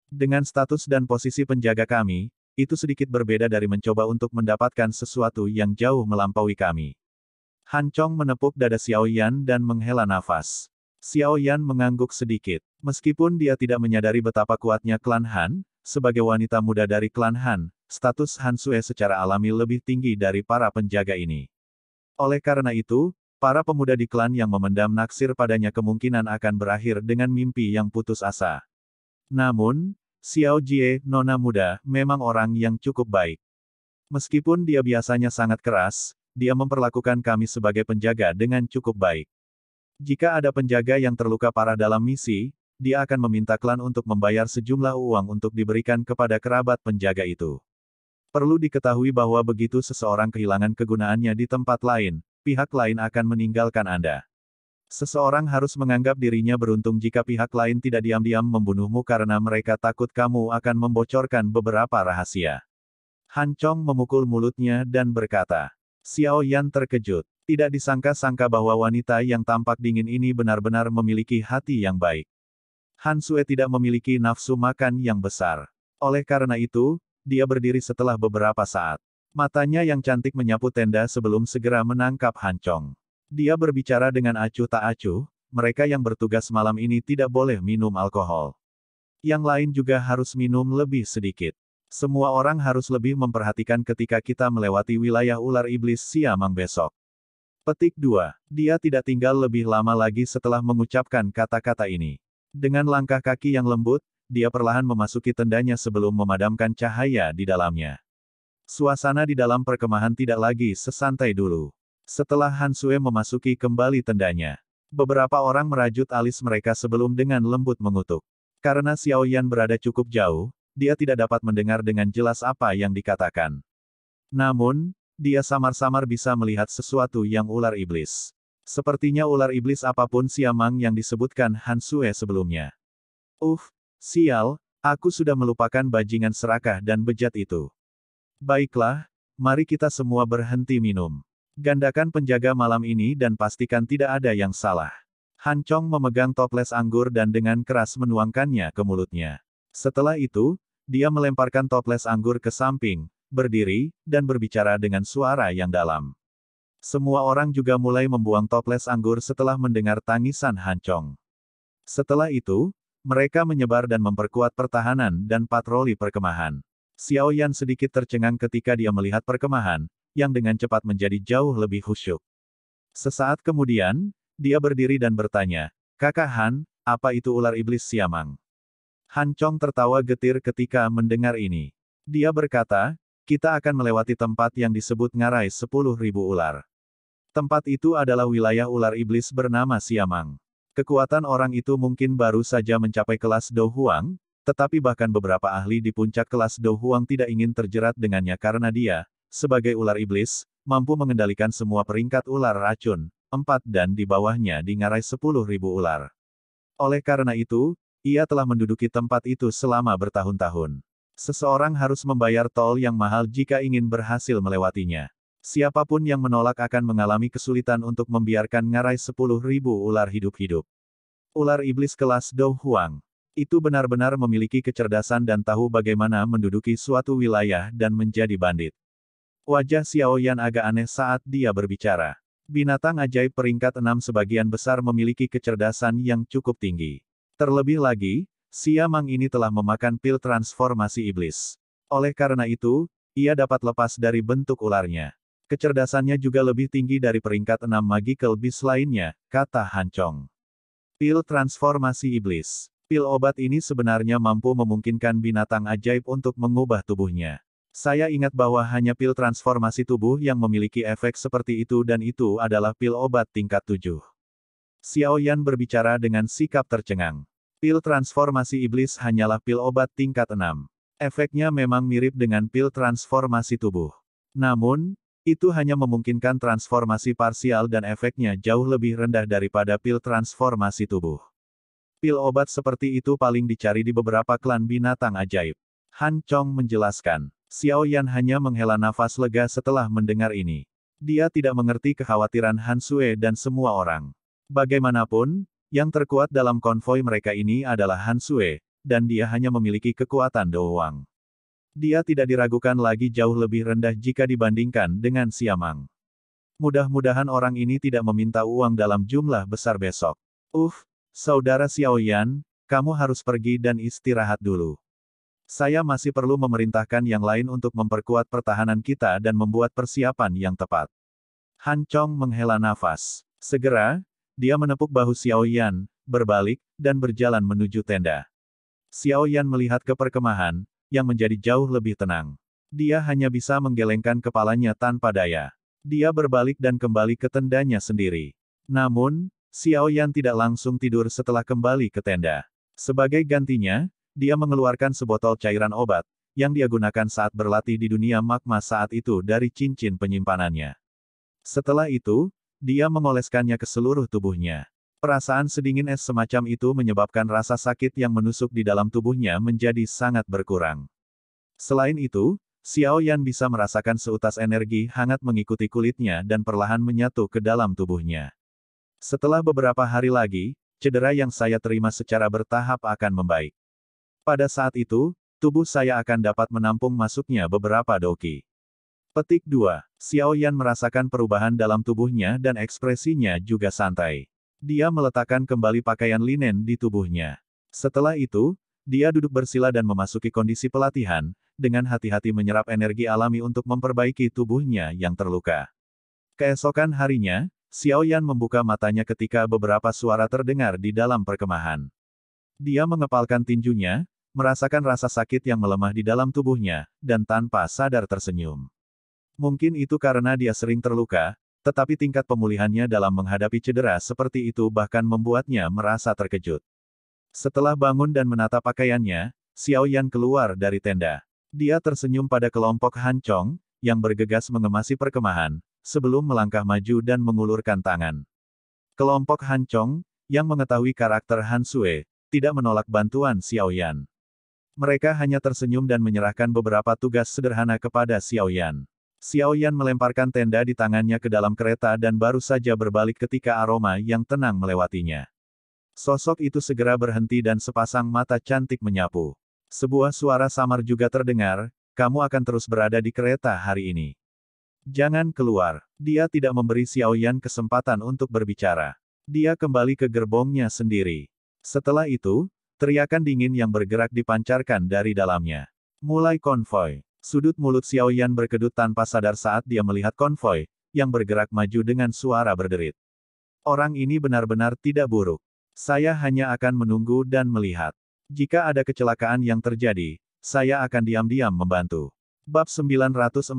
Dengan status dan posisi penjaga kami, itu sedikit berbeda dari mencoba untuk mendapatkan sesuatu yang jauh melampaui kami. Han Chong menepuk dada Xiao Yan dan menghela nafas. Xiao Yan mengangguk sedikit. Meskipun dia tidak menyadari betapa kuatnya klan Han, sebagai wanita muda dari klan Han, status Han Sue secara alami lebih tinggi dari para penjaga ini. Oleh karena itu, Para pemuda di klan yang memendam naksir padanya kemungkinan akan berakhir dengan mimpi yang putus asa. Namun, Xiao Jie, nona muda, memang orang yang cukup baik. Meskipun dia biasanya sangat keras, dia memperlakukan kami sebagai penjaga dengan cukup baik. Jika ada penjaga yang terluka parah dalam misi, dia akan meminta klan untuk membayar sejumlah uang untuk diberikan kepada kerabat penjaga itu. Perlu diketahui bahwa begitu seseorang kehilangan kegunaannya di tempat lain, pihak lain akan meninggalkan Anda. Seseorang harus menganggap dirinya beruntung jika pihak lain tidak diam-diam membunuhmu karena mereka takut kamu akan membocorkan beberapa rahasia. Han Chong memukul mulutnya dan berkata, Xiao Yan terkejut. Tidak disangka-sangka bahwa wanita yang tampak dingin ini benar-benar memiliki hati yang baik. Han Sue tidak memiliki nafsu makan yang besar. Oleh karena itu, dia berdiri setelah beberapa saat. Matanya yang cantik menyapu tenda sebelum segera menangkap Hancong. Dia berbicara dengan acuh tak acuh, mereka yang bertugas malam ini tidak boleh minum alkohol. Yang lain juga harus minum lebih sedikit. Semua orang harus lebih memperhatikan ketika kita melewati wilayah ular iblis siamang besok. Petik 2. Dia tidak tinggal lebih lama lagi setelah mengucapkan kata-kata ini. Dengan langkah kaki yang lembut, dia perlahan memasuki tendanya sebelum memadamkan cahaya di dalamnya. Suasana di dalam perkemahan tidak lagi sesantai dulu. Setelah Hansue memasuki kembali tendanya, beberapa orang merajut alis mereka sebelum dengan lembut mengutuk. Karena Xiao Yan berada cukup jauh, dia tidak dapat mendengar dengan jelas apa yang dikatakan. Namun, dia samar-samar bisa melihat sesuatu yang ular iblis. Sepertinya ular iblis apapun Siamang yang disebutkan Hansue sebelumnya. Uf, sial, aku sudah melupakan bajingan serakah dan bejat itu. Baiklah, mari kita semua berhenti minum. Gandakan penjaga malam ini dan pastikan tidak ada yang salah. Han Chong memegang toples anggur dan dengan keras menuangkannya ke mulutnya. Setelah itu, dia melemparkan toples anggur ke samping, berdiri, dan berbicara dengan suara yang dalam. Semua orang juga mulai membuang toples anggur setelah mendengar tangisan Han Chong. Setelah itu, mereka menyebar dan memperkuat pertahanan dan patroli perkemahan. Xiao Yan sedikit tercengang ketika dia melihat perkemahan, yang dengan cepat menjadi jauh lebih khusyuk. Sesaat kemudian, dia berdiri dan bertanya, Kakak Han, apa itu ular iblis siamang? Han Chong tertawa getir ketika mendengar ini. Dia berkata, kita akan melewati tempat yang disebut ngarai sepuluh ribu ular. Tempat itu adalah wilayah ular iblis bernama Siamang. Kekuatan orang itu mungkin baru saja mencapai kelas Dou Huang, tetapi bahkan beberapa ahli di puncak kelas Dou Huang tidak ingin terjerat dengannya karena dia, sebagai ular iblis, mampu mengendalikan semua peringkat ular racun, empat dan di bawahnya di sepuluh ribu ular. Oleh karena itu, ia telah menduduki tempat itu selama bertahun-tahun. Seseorang harus membayar tol yang mahal jika ingin berhasil melewatinya. Siapapun yang menolak akan mengalami kesulitan untuk membiarkan ngarai ribu ular hidup-hidup. Ular iblis kelas Dou Huang itu benar-benar memiliki kecerdasan dan tahu bagaimana menduduki suatu wilayah dan menjadi bandit. Wajah Xiao Yan agak aneh saat dia berbicara. Binatang ajaib peringkat enam sebagian besar memiliki kecerdasan yang cukup tinggi. Terlebih lagi, Siamang ini telah memakan pil transformasi iblis. Oleh karena itu, ia dapat lepas dari bentuk ularnya. Kecerdasannya juga lebih tinggi dari peringkat enam magical beast lainnya, kata Hancong. Pil transformasi iblis. Pil obat ini sebenarnya mampu memungkinkan binatang ajaib untuk mengubah tubuhnya. Saya ingat bahwa hanya pil transformasi tubuh yang memiliki efek seperti itu dan itu adalah pil obat tingkat 7. Yan berbicara dengan sikap tercengang. Pil transformasi iblis hanyalah pil obat tingkat 6. Efeknya memang mirip dengan pil transformasi tubuh. Namun, itu hanya memungkinkan transformasi parsial dan efeknya jauh lebih rendah daripada pil transformasi tubuh. Pil obat seperti itu paling dicari di beberapa klan binatang ajaib. Han Chong menjelaskan, Xiao Yan hanya menghela nafas lega setelah mendengar ini. Dia tidak mengerti kekhawatiran Han Sue dan semua orang. Bagaimanapun, yang terkuat dalam konvoi mereka ini adalah Han Sue, dan dia hanya memiliki kekuatan doang. Dia tidak diragukan lagi jauh lebih rendah jika dibandingkan dengan Siamang. Mudah-mudahan orang ini tidak meminta uang dalam jumlah besar besok. Uf. Saudara Xiao Yan, kamu harus pergi dan istirahat dulu. Saya masih perlu memerintahkan yang lain untuk memperkuat pertahanan kita dan membuat persiapan yang tepat. Han Chong menghela nafas. Segera, dia menepuk bahu Xiao Yan, berbalik, dan berjalan menuju tenda. Xiao Yan melihat ke perkemahan, yang menjadi jauh lebih tenang. Dia hanya bisa menggelengkan kepalanya tanpa daya. Dia berbalik dan kembali ke tendanya sendiri. Namun, Xiao Yan tidak langsung tidur setelah kembali ke tenda. Sebagai gantinya, dia mengeluarkan sebotol cairan obat, yang dia gunakan saat berlatih di dunia magma saat itu dari cincin penyimpanannya. Setelah itu, dia mengoleskannya ke seluruh tubuhnya. Perasaan sedingin es semacam itu menyebabkan rasa sakit yang menusuk di dalam tubuhnya menjadi sangat berkurang. Selain itu, Xiao Yan bisa merasakan seutas energi hangat mengikuti kulitnya dan perlahan menyatu ke dalam tubuhnya. Setelah beberapa hari lagi, cedera yang saya terima secara bertahap akan membaik. Pada saat itu, tubuh saya akan dapat menampung masuknya beberapa doki. Petik 2. Xiao Yan merasakan perubahan dalam tubuhnya dan ekspresinya juga santai. Dia meletakkan kembali pakaian linen di tubuhnya. Setelah itu, dia duduk bersila dan memasuki kondisi pelatihan, dengan hati-hati menyerap energi alami untuk memperbaiki tubuhnya yang terluka. Keesokan harinya, Xiao Yan membuka matanya ketika beberapa suara terdengar di dalam perkemahan. Dia mengepalkan tinjunya, merasakan rasa sakit yang melemah di dalam tubuhnya, dan tanpa sadar tersenyum. Mungkin itu karena dia sering terluka, tetapi tingkat pemulihannya dalam menghadapi cedera seperti itu bahkan membuatnya merasa terkejut. Setelah bangun dan menata pakaiannya, Xiao Yan keluar dari tenda. Dia tersenyum pada kelompok Han Chong, yang bergegas mengemasi perkemahan, sebelum melangkah maju dan mengulurkan tangan. Kelompok Han Chong, yang mengetahui karakter Han Sue, tidak menolak bantuan Xiao Yan. Mereka hanya tersenyum dan menyerahkan beberapa tugas sederhana kepada Xiao Yan. Xiao Yan melemparkan tenda di tangannya ke dalam kereta dan baru saja berbalik ketika aroma yang tenang melewatinya. Sosok itu segera berhenti dan sepasang mata cantik menyapu. Sebuah suara samar juga terdengar, kamu akan terus berada di kereta hari ini. Jangan keluar. Dia tidak memberi Xiao Yan kesempatan untuk berbicara. Dia kembali ke gerbongnya sendiri. Setelah itu, teriakan dingin yang bergerak dipancarkan dari dalamnya. Mulai konvoi. Sudut mulut Xiao Yan berkedut tanpa sadar saat dia melihat konvoi, yang bergerak maju dengan suara berderit. Orang ini benar-benar tidak buruk. Saya hanya akan menunggu dan melihat. Jika ada kecelakaan yang terjadi, saya akan diam-diam membantu. Bab 949,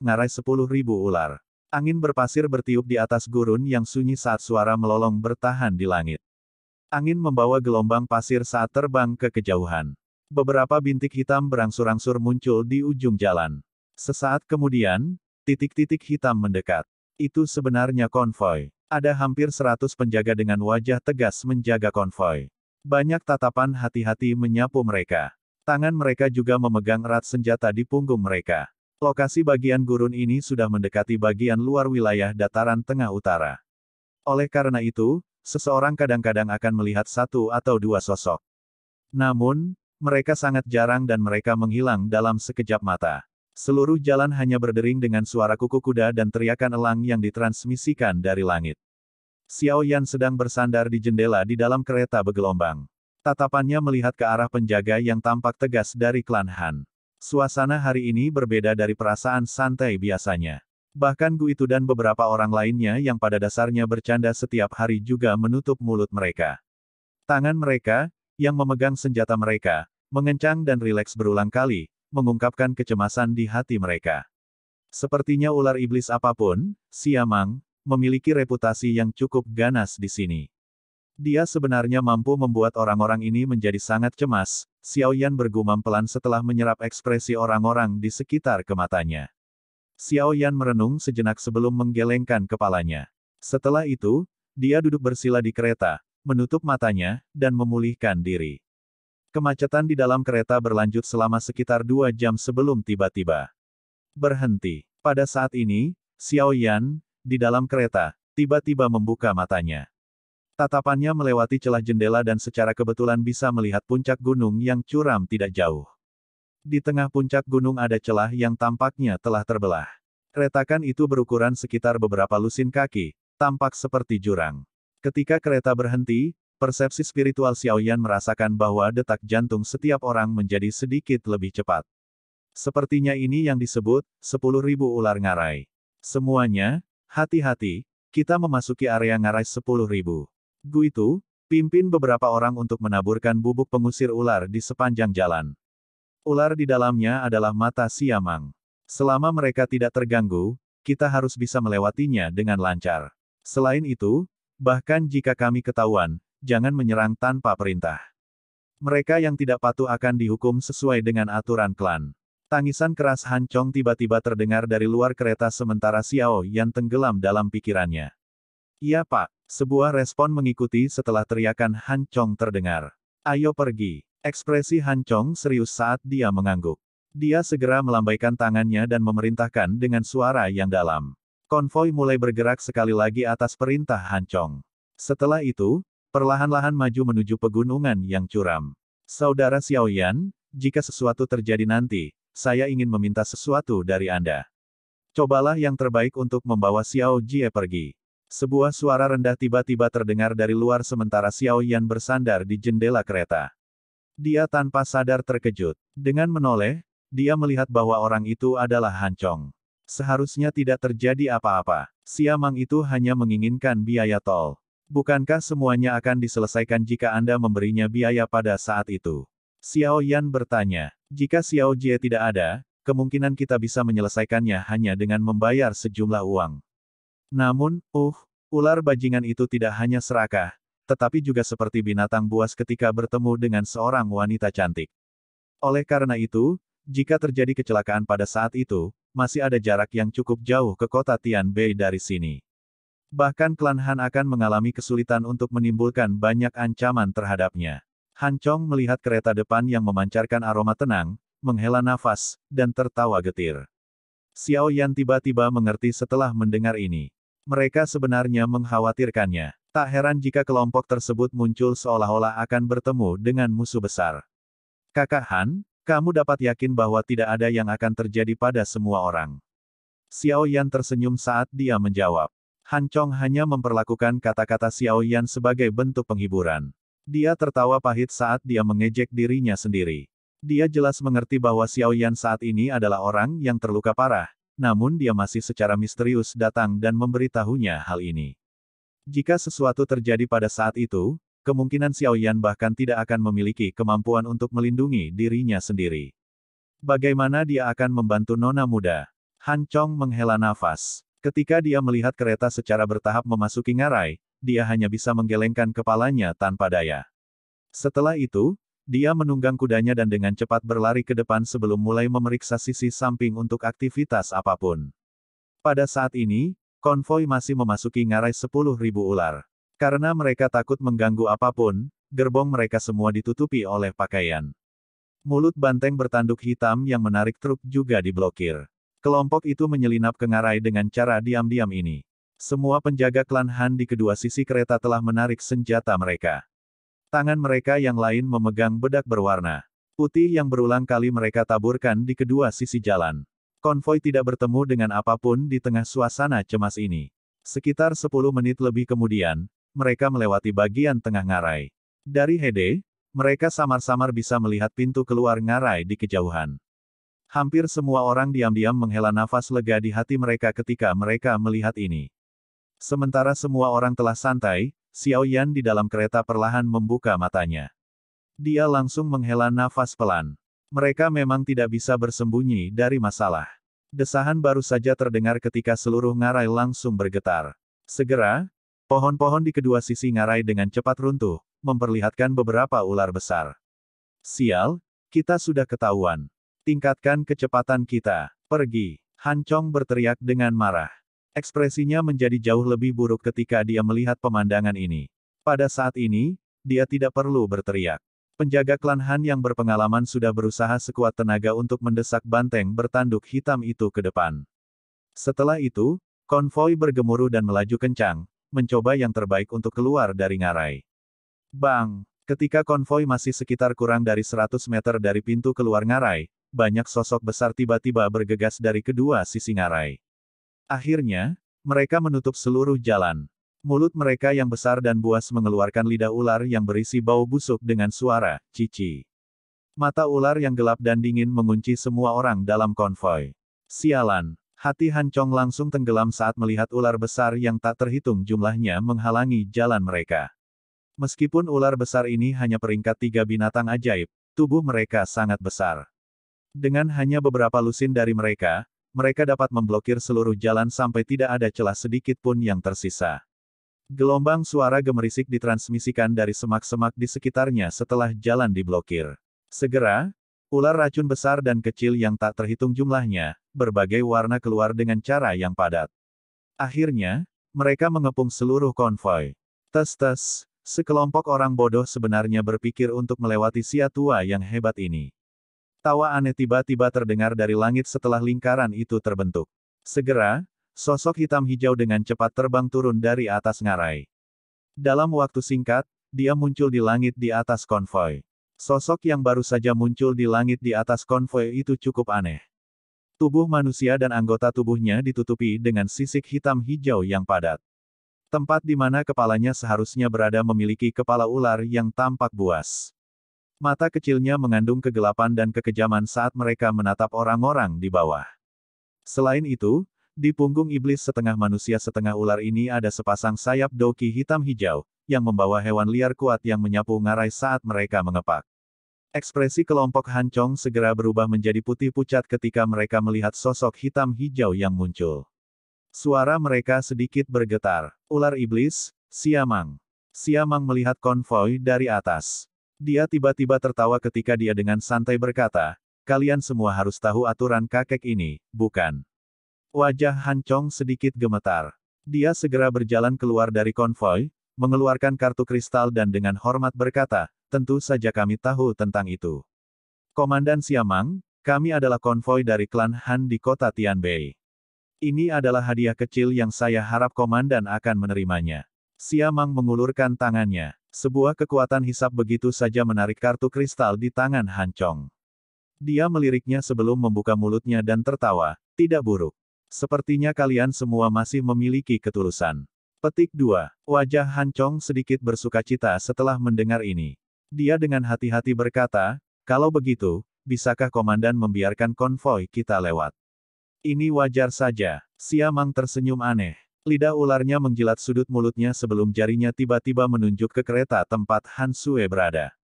Ngarai 10.000 ular. Angin berpasir bertiup di atas gurun yang sunyi saat suara melolong bertahan di langit. Angin membawa gelombang pasir saat terbang ke kejauhan. Beberapa bintik hitam berangsur-angsur muncul di ujung jalan. Sesaat kemudian, titik-titik hitam mendekat. Itu sebenarnya konvoi. Ada hampir seratus penjaga dengan wajah tegas menjaga konvoi. Banyak tatapan hati-hati menyapu mereka. Tangan mereka juga memegang erat senjata di punggung mereka. Lokasi bagian gurun ini sudah mendekati bagian luar wilayah dataran tengah utara. Oleh karena itu, seseorang kadang-kadang akan melihat satu atau dua sosok. Namun, mereka sangat jarang dan mereka menghilang dalam sekejap mata. Seluruh jalan hanya berdering dengan suara kuku kuda dan teriakan elang yang ditransmisikan dari langit. Xiao Yan sedang bersandar di jendela di dalam kereta bergelombang. Tatapannya melihat ke arah penjaga yang tampak tegas dari klan Han. Suasana hari ini berbeda dari perasaan santai biasanya. Bahkan Gu itu dan beberapa orang lainnya yang pada dasarnya bercanda setiap hari juga menutup mulut mereka. Tangan mereka, yang memegang senjata mereka, mengencang dan rileks berulang kali, mengungkapkan kecemasan di hati mereka. Sepertinya ular iblis apapun, Siamang, memiliki reputasi yang cukup ganas di sini. Dia sebenarnya mampu membuat orang-orang ini menjadi sangat cemas, Xiao Yan bergumam pelan setelah menyerap ekspresi orang-orang di sekitar kematanya. Yan merenung sejenak sebelum menggelengkan kepalanya. Setelah itu, dia duduk bersila di kereta, menutup matanya, dan memulihkan diri. Kemacetan di dalam kereta berlanjut selama sekitar dua jam sebelum tiba-tiba berhenti. Pada saat ini, Xiao Yan, di dalam kereta, tiba-tiba membuka matanya. Tatapannya melewati celah jendela dan secara kebetulan bisa melihat puncak gunung yang curam tidak jauh. Di tengah puncak gunung ada celah yang tampaknya telah terbelah. Retakan itu berukuran sekitar beberapa lusin kaki, tampak seperti jurang. Ketika kereta berhenti, persepsi spiritual Xiaoyan merasakan bahwa detak jantung setiap orang menjadi sedikit lebih cepat. Sepertinya ini yang disebut, 10.000 ular ngarai. Semuanya, hati-hati, kita memasuki area ngarai 10.000. Gu itu, pimpin beberapa orang untuk menaburkan bubuk pengusir ular di sepanjang jalan. Ular di dalamnya adalah mata siamang. Selama mereka tidak terganggu, kita harus bisa melewatinya dengan lancar. Selain itu, bahkan jika kami ketahuan, jangan menyerang tanpa perintah. Mereka yang tidak patuh akan dihukum sesuai dengan aturan klan. Tangisan keras Han Chong tiba-tiba terdengar dari luar kereta sementara Xiao yang tenggelam dalam pikirannya. Iya pak, sebuah respon mengikuti setelah teriakan Han Chong terdengar. Ayo pergi. Ekspresi Han Chong serius saat dia mengangguk. Dia segera melambaikan tangannya dan memerintahkan dengan suara yang dalam. Konvoi mulai bergerak sekali lagi atas perintah Han Chong. Setelah itu, perlahan-lahan maju menuju pegunungan yang curam. Saudara Xiaoyan, jika sesuatu terjadi nanti, saya ingin meminta sesuatu dari Anda. Cobalah yang terbaik untuk membawa Xiao Jie pergi. Sebuah suara rendah tiba-tiba terdengar dari luar sementara Xiao Yan bersandar di jendela kereta. Dia tanpa sadar terkejut. Dengan menoleh, dia melihat bahwa orang itu adalah Han Chong. Seharusnya tidak terjadi apa-apa. Siamang itu hanya menginginkan biaya tol. Bukankah semuanya akan diselesaikan jika Anda memberinya biaya pada saat itu? Xiao Yan bertanya. Jika Xiao Jie tidak ada, kemungkinan kita bisa menyelesaikannya hanya dengan membayar sejumlah uang. Namun, uh, ular bajingan itu tidak hanya serakah, tetapi juga seperti binatang buas ketika bertemu dengan seorang wanita cantik. Oleh karena itu, jika terjadi kecelakaan pada saat itu, masih ada jarak yang cukup jauh ke kota Tianbei dari sini. Bahkan klan Han akan mengalami kesulitan untuk menimbulkan banyak ancaman terhadapnya. Han Chong melihat kereta depan yang memancarkan aroma tenang, menghela nafas, dan tertawa getir. Xiao Yan tiba-tiba mengerti setelah mendengar ini. Mereka sebenarnya mengkhawatirkannya. Tak heran jika kelompok tersebut muncul seolah-olah akan bertemu dengan musuh besar. Kakak Han, kamu dapat yakin bahwa tidak ada yang akan terjadi pada semua orang. Xiao Yan tersenyum saat dia menjawab. Han Chong hanya memperlakukan kata-kata Xiao Yan sebagai bentuk penghiburan. Dia tertawa pahit saat dia mengejek dirinya sendiri. Dia jelas mengerti bahwa Xiao Yan saat ini adalah orang yang terluka parah, namun dia masih secara misterius datang dan memberitahunya hal ini. Jika sesuatu terjadi pada saat itu, kemungkinan Xiao Yan bahkan tidak akan memiliki kemampuan untuk melindungi dirinya sendiri. Bagaimana dia akan membantu nona muda? Han Chong menghela nafas. Ketika dia melihat kereta secara bertahap memasuki ngarai, dia hanya bisa menggelengkan kepalanya tanpa daya. Setelah itu, dia menunggang kudanya dan dengan cepat berlari ke depan sebelum mulai memeriksa sisi samping untuk aktivitas apapun. Pada saat ini, konvoi masih memasuki ngarai 10.000 ular. Karena mereka takut mengganggu apapun, gerbong mereka semua ditutupi oleh pakaian. Mulut banteng bertanduk hitam yang menarik truk juga diblokir. Kelompok itu menyelinap ke ngarai dengan cara diam-diam ini. Semua penjaga klan Han di kedua sisi kereta telah menarik senjata mereka. Tangan mereka yang lain memegang bedak berwarna putih yang berulang kali mereka taburkan di kedua sisi jalan. Konvoi tidak bertemu dengan apapun di tengah suasana cemas ini. Sekitar 10 menit lebih kemudian, mereka melewati bagian tengah ngarai. Dari Hede, mereka samar-samar bisa melihat pintu keluar ngarai di kejauhan. Hampir semua orang diam-diam menghela nafas lega di hati mereka ketika mereka melihat ini. Sementara semua orang telah santai, Xiao Yan di dalam kereta perlahan membuka matanya. Dia langsung menghela nafas pelan. Mereka memang tidak bisa bersembunyi dari masalah. Desahan baru saja terdengar ketika seluruh ngarai langsung bergetar. Segera, pohon-pohon di kedua sisi ngarai dengan cepat runtuh, memperlihatkan beberapa ular besar. Sial, kita sudah ketahuan. Tingkatkan kecepatan kita. Pergi. Han Chong berteriak dengan marah. Ekspresinya menjadi jauh lebih buruk ketika dia melihat pemandangan ini. Pada saat ini, dia tidak perlu berteriak. Penjaga klan Han yang berpengalaman sudah berusaha sekuat tenaga untuk mendesak banteng bertanduk hitam itu ke depan. Setelah itu, konvoi bergemuruh dan melaju kencang, mencoba yang terbaik untuk keluar dari ngarai. Bang! Ketika konvoi masih sekitar kurang dari 100 meter dari pintu keluar ngarai, banyak sosok besar tiba-tiba bergegas dari kedua sisi ngarai. Akhirnya, mereka menutup seluruh jalan. Mulut mereka yang besar dan buas mengeluarkan lidah ular yang berisi bau busuk dengan suara, cici. Mata ular yang gelap dan dingin mengunci semua orang dalam konvoi. Sialan, hati Han Chong langsung tenggelam saat melihat ular besar yang tak terhitung jumlahnya menghalangi jalan mereka. Meskipun ular besar ini hanya peringkat tiga binatang ajaib, tubuh mereka sangat besar. Dengan hanya beberapa lusin dari mereka, mereka dapat memblokir seluruh jalan sampai tidak ada celah sedikit pun yang tersisa. Gelombang suara gemerisik ditransmisikan dari semak-semak di sekitarnya setelah jalan diblokir. Segera, ular racun besar dan kecil yang tak terhitung jumlahnya, berbagai warna keluar dengan cara yang padat. Akhirnya, mereka mengepung seluruh konvoi. Tes-tes, sekelompok orang bodoh sebenarnya berpikir untuk melewati sia tua yang hebat ini. Tawa aneh tiba-tiba terdengar dari langit setelah lingkaran itu terbentuk. Segera, sosok hitam hijau dengan cepat terbang turun dari atas ngarai. Dalam waktu singkat, dia muncul di langit di atas konvoi. Sosok yang baru saja muncul di langit di atas konvoi itu cukup aneh. Tubuh manusia dan anggota tubuhnya ditutupi dengan sisik hitam hijau yang padat. Tempat di mana kepalanya seharusnya berada memiliki kepala ular yang tampak buas. Mata kecilnya mengandung kegelapan dan kekejaman saat mereka menatap orang-orang di bawah. Selain itu, di punggung iblis setengah manusia setengah ular ini ada sepasang sayap doki hitam hijau, yang membawa hewan liar kuat yang menyapu ngarai saat mereka mengepak. Ekspresi kelompok Hancong segera berubah menjadi putih pucat ketika mereka melihat sosok hitam hijau yang muncul. Suara mereka sedikit bergetar. Ular iblis, Siamang. Siamang melihat konvoi dari atas. Dia tiba-tiba tertawa ketika dia dengan santai berkata, kalian semua harus tahu aturan kakek ini, bukan? Wajah Han Chong sedikit gemetar. Dia segera berjalan keluar dari konvoi, mengeluarkan kartu kristal dan dengan hormat berkata, tentu saja kami tahu tentang itu. Komandan Siamang, kami adalah konvoi dari klan Han di kota Tianbei. Ini adalah hadiah kecil yang saya harap komandan akan menerimanya. Siamang mengulurkan tangannya. Sebuah kekuatan hisap begitu saja menarik kartu kristal di tangan Han Chong. Dia meliriknya sebelum membuka mulutnya dan tertawa, tidak buruk. Sepertinya kalian semua masih memiliki ketulusan. Petik 2. Wajah Han Chong sedikit bersuka cita setelah mendengar ini. Dia dengan hati-hati berkata, kalau begitu, bisakah komandan membiarkan konvoi kita lewat? Ini wajar saja. Siamang tersenyum aneh. Lidah ularnya menjilat sudut mulutnya sebelum jarinya tiba-tiba menunjuk ke kereta tempat Han Sue berada.